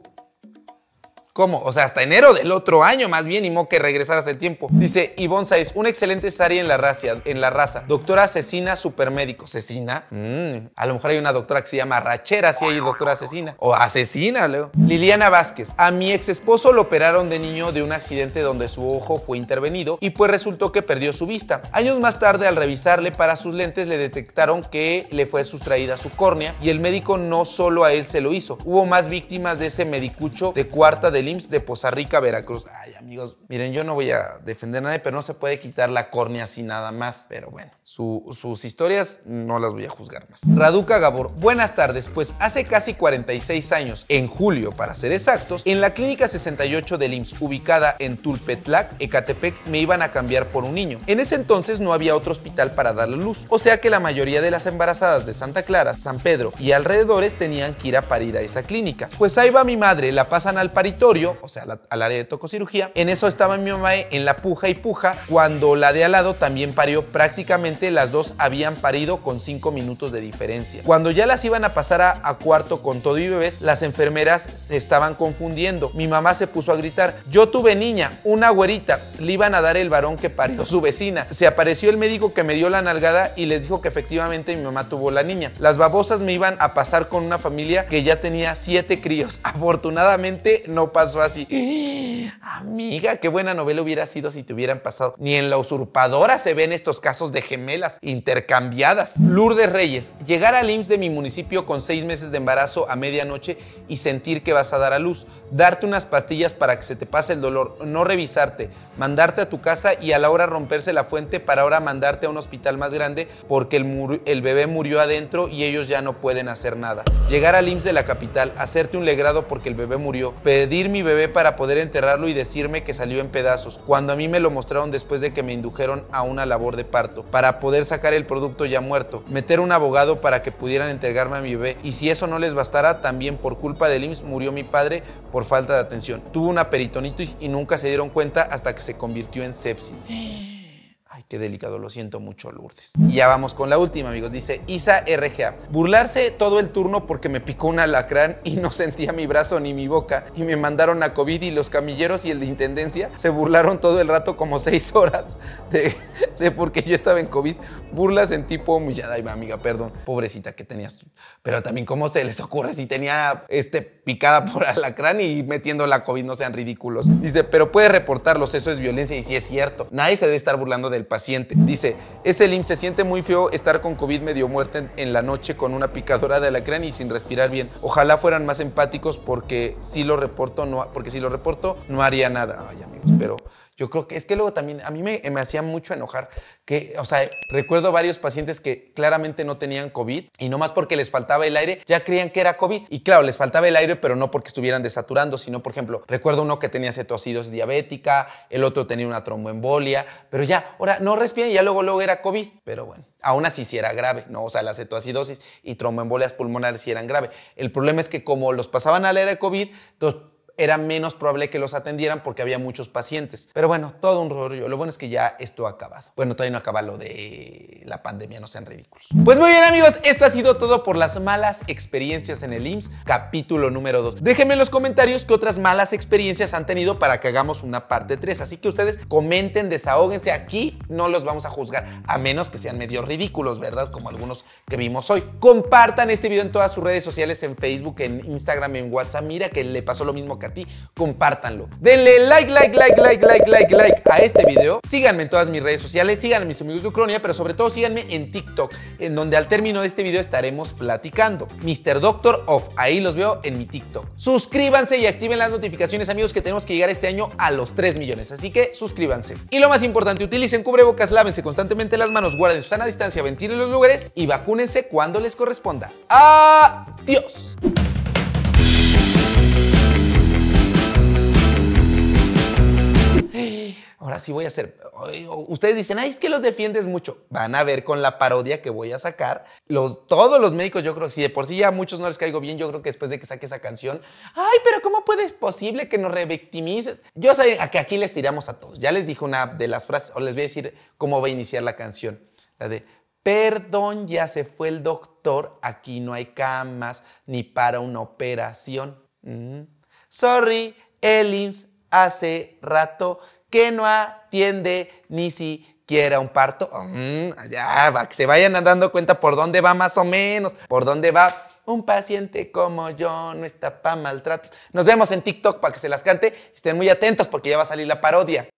¿Cómo? O sea, hasta enero del otro año más bien, y mo que regresaras el tiempo. Dice Ivonne Saez, un excelente sari en la, raza, en la raza. Doctora asesina, supermédico. ¿Asesina? Mm, a lo mejor hay una doctora que se llama Rachera, si hay doctora asesina. O asesina, luego. Liliana Vázquez, a mi ex esposo lo operaron de niño de un accidente donde su ojo fue intervenido y pues resultó que perdió su vista. Años más tarde, al revisarle para sus lentes, le detectaron que le fue sustraída su córnea y el médico no solo a él se lo hizo. Hubo más víctimas de ese medicucho de cuarta de del de Poza Rica, Veracruz. Ay, amigos, miren, yo no voy a defender a nadie, pero no se puede quitar la córnea sin nada más. Pero bueno, sus historias no las voy a juzgar más. Raduca Gabor, buenas tardes. Pues hace casi 46 años, en julio para ser exactos, en la clínica 68 del IMSS, ubicada en Tulpetlac, Ecatepec, me iban a cambiar por un niño. En ese entonces no había otro hospital para darle luz, o sea que la mayoría de las embarazadas de Santa Clara, San Pedro y alrededores tenían que ir a parir a esa clínica. Pues ahí va mi madre, la pasan al paritorio o sea, al área de tococirugía. En eso estaba mi mamá en la puja y puja, cuando la de al lado también parió. Prácticamente las dos habían parido con cinco minutos de diferencia. Cuando ya las iban a pasar a, cuarto con todo y bebés, las enfermeras se estaban confundiendo. Mi mamá se puso a gritar, yo tuve niña, una güerita, le iban a dar el varón que parió su vecina. Se apareció el médico que me dio la nalgada y les dijo que efectivamente mi mamá tuvo la niña. Las babosas me iban a pasar con una familia que ya tenía siete críos. Afortunadamente no pasó así. Amiga, qué buena novela hubiera sido si te hubieran pasado. Ni en La Usurpadora se ven estos casos de gemelas intercambiadas. Lourdes Reyes, llegar al IMSS de mi municipio con seis meses de embarazo a medianoche y sentir que vas a dar a luz. Darte unas pastillas para que se te pase el dolor. No revisarte. Mandarte a tu casa y a la hora romperse la fuente para ahora mandarte a un hospital más grande porque el, bebé murió adentro y ellos ya no pueden hacer nada. Llegar al IMSS de la capital, hacerte un legrado porque el bebé murió, pedirme mi bebé para poder enterrarlo y decirme que salió en pedazos, cuando a mí me lo mostraron después de que me indujeron a una labor de parto, para poder sacar el producto ya muerto, meter un abogado para que pudieran entregarme a mi bebé y si eso no les bastara, también por culpa del IMSS murió mi padre por falta de atención. Tuvo una peritonitis y nunca se dieron cuenta hasta que se convirtió en sepsis. Qué delicado, lo siento mucho, Lourdes. Y ya vamos con la última, amigos. Dice Isa RGA. Burlarse todo el turno porque me picó un alacrán y no sentía mi brazo ni mi boca. Y me mandaron a COVID y los camilleros y el de intendencia se burlaron todo el rato como seis horas de, porque yo estaba en COVID. Burlas en tipo humillada. Ahí amiga, perdón. Pobrecita que tenías. Pero también, ¿cómo se les ocurre si tenía este, picada por alacrán y metiendo la COVID? No sean ridículos. Dice, pero puede reportarlos. Eso es violencia y si es cierto. Nadie se debe estar burlando del paciente siente. Dice, ese limp se siente muy feo estar con COVID medio muerto en, la noche con una picadora de alacrán y sin respirar bien. Ojalá fueran más empáticos porque si lo reporto no, porque si lo reporto no haría nada. Ay pero yo creo que es que luego también a mí me, hacía mucho enojar que, o sea, recuerdo varios pacientes que claramente no tenían COVID y no más porque les faltaba el aire ya creían que era COVID. Y claro, les faltaba el aire, pero no porque estuvieran desaturando, sino, por ejemplo, recuerdo uno que tenía cetoacidosis diabética, el otro tenía una tromboembolia, pero ya, ahora no respiran y ya luego, luego era COVID. Pero bueno, aún así sí era grave, ¿no? O sea, la cetoacidosis y tromboembolias pulmonares sí eran grave. El problema es que como los pasaban al era de COVID, entonces era menos probable que los atendieran porque había muchos pacientes. Pero bueno, todo un rollo. Lo bueno es que ya esto ha acabado. Bueno, todavía no acaba lo de la pandemia, no sean ridículos. Pues muy bien, amigos, esto ha sido todo por las malas experiencias en el IMSS, capítulo número 2. Déjenme en los comentarios qué otras malas experiencias han tenido para que hagamos una parte 3. Así que ustedes comenten, desahóguense. Aquí no los vamos a juzgar, a menos que sean medio ridículos, ¿verdad? Como algunos que vimos hoy. Compartan este video en todas sus redes sociales, en Facebook, en Instagram, en WhatsApp. Mira que le pasó lo mismo que ti, compártanlo. Denle like, like, like, like, like, like, like a este video. Síganme en todas mis redes sociales, Síganme a mis amigos de Ucrania, pero sobre todo síganme en TikTok, en donde al término de este video estaremos platicando. Mr. Doctor Off, ahí los veo en mi TikTok. Suscríbanse y activen las notificaciones, amigos, que tenemos que llegar este año a los 3 millones, así que suscríbanse. Y lo más importante, utilicen cubrebocas, lávense constantemente las manos, guarden su sana distancia, ventilen los lugares y vacúnense cuando les corresponda. Adiós. ahora sí voy a hacer. Ustedes dicen, ay, es que los defiendes mucho. Van a ver con la parodia que voy a sacar. Los, todos los médicos, yo creo, si de por sí ya a muchos no les caigo bien, yo creo que después de que saque esa canción, ay, pero ¿cómo puede puedes posible que nos revictimices? Yo sé que aquí les tiramos a todos. Ya les dije una de las frases, o les voy a decir cómo va a iniciar la canción. La de, Perdón, ya se fue el doctor, aquí no hay camas ni para una operación. Mm. Sorry, Elins hace rato que no atiende ni siquiera un parto. allá mm, ya, va, que se vayan dando cuenta por dónde va más o menos, por dónde va. Un paciente como yo no está para maltratos. Nos vemos en TikTok para que se las cante. Estén muy atentos porque ya va a salir la parodia.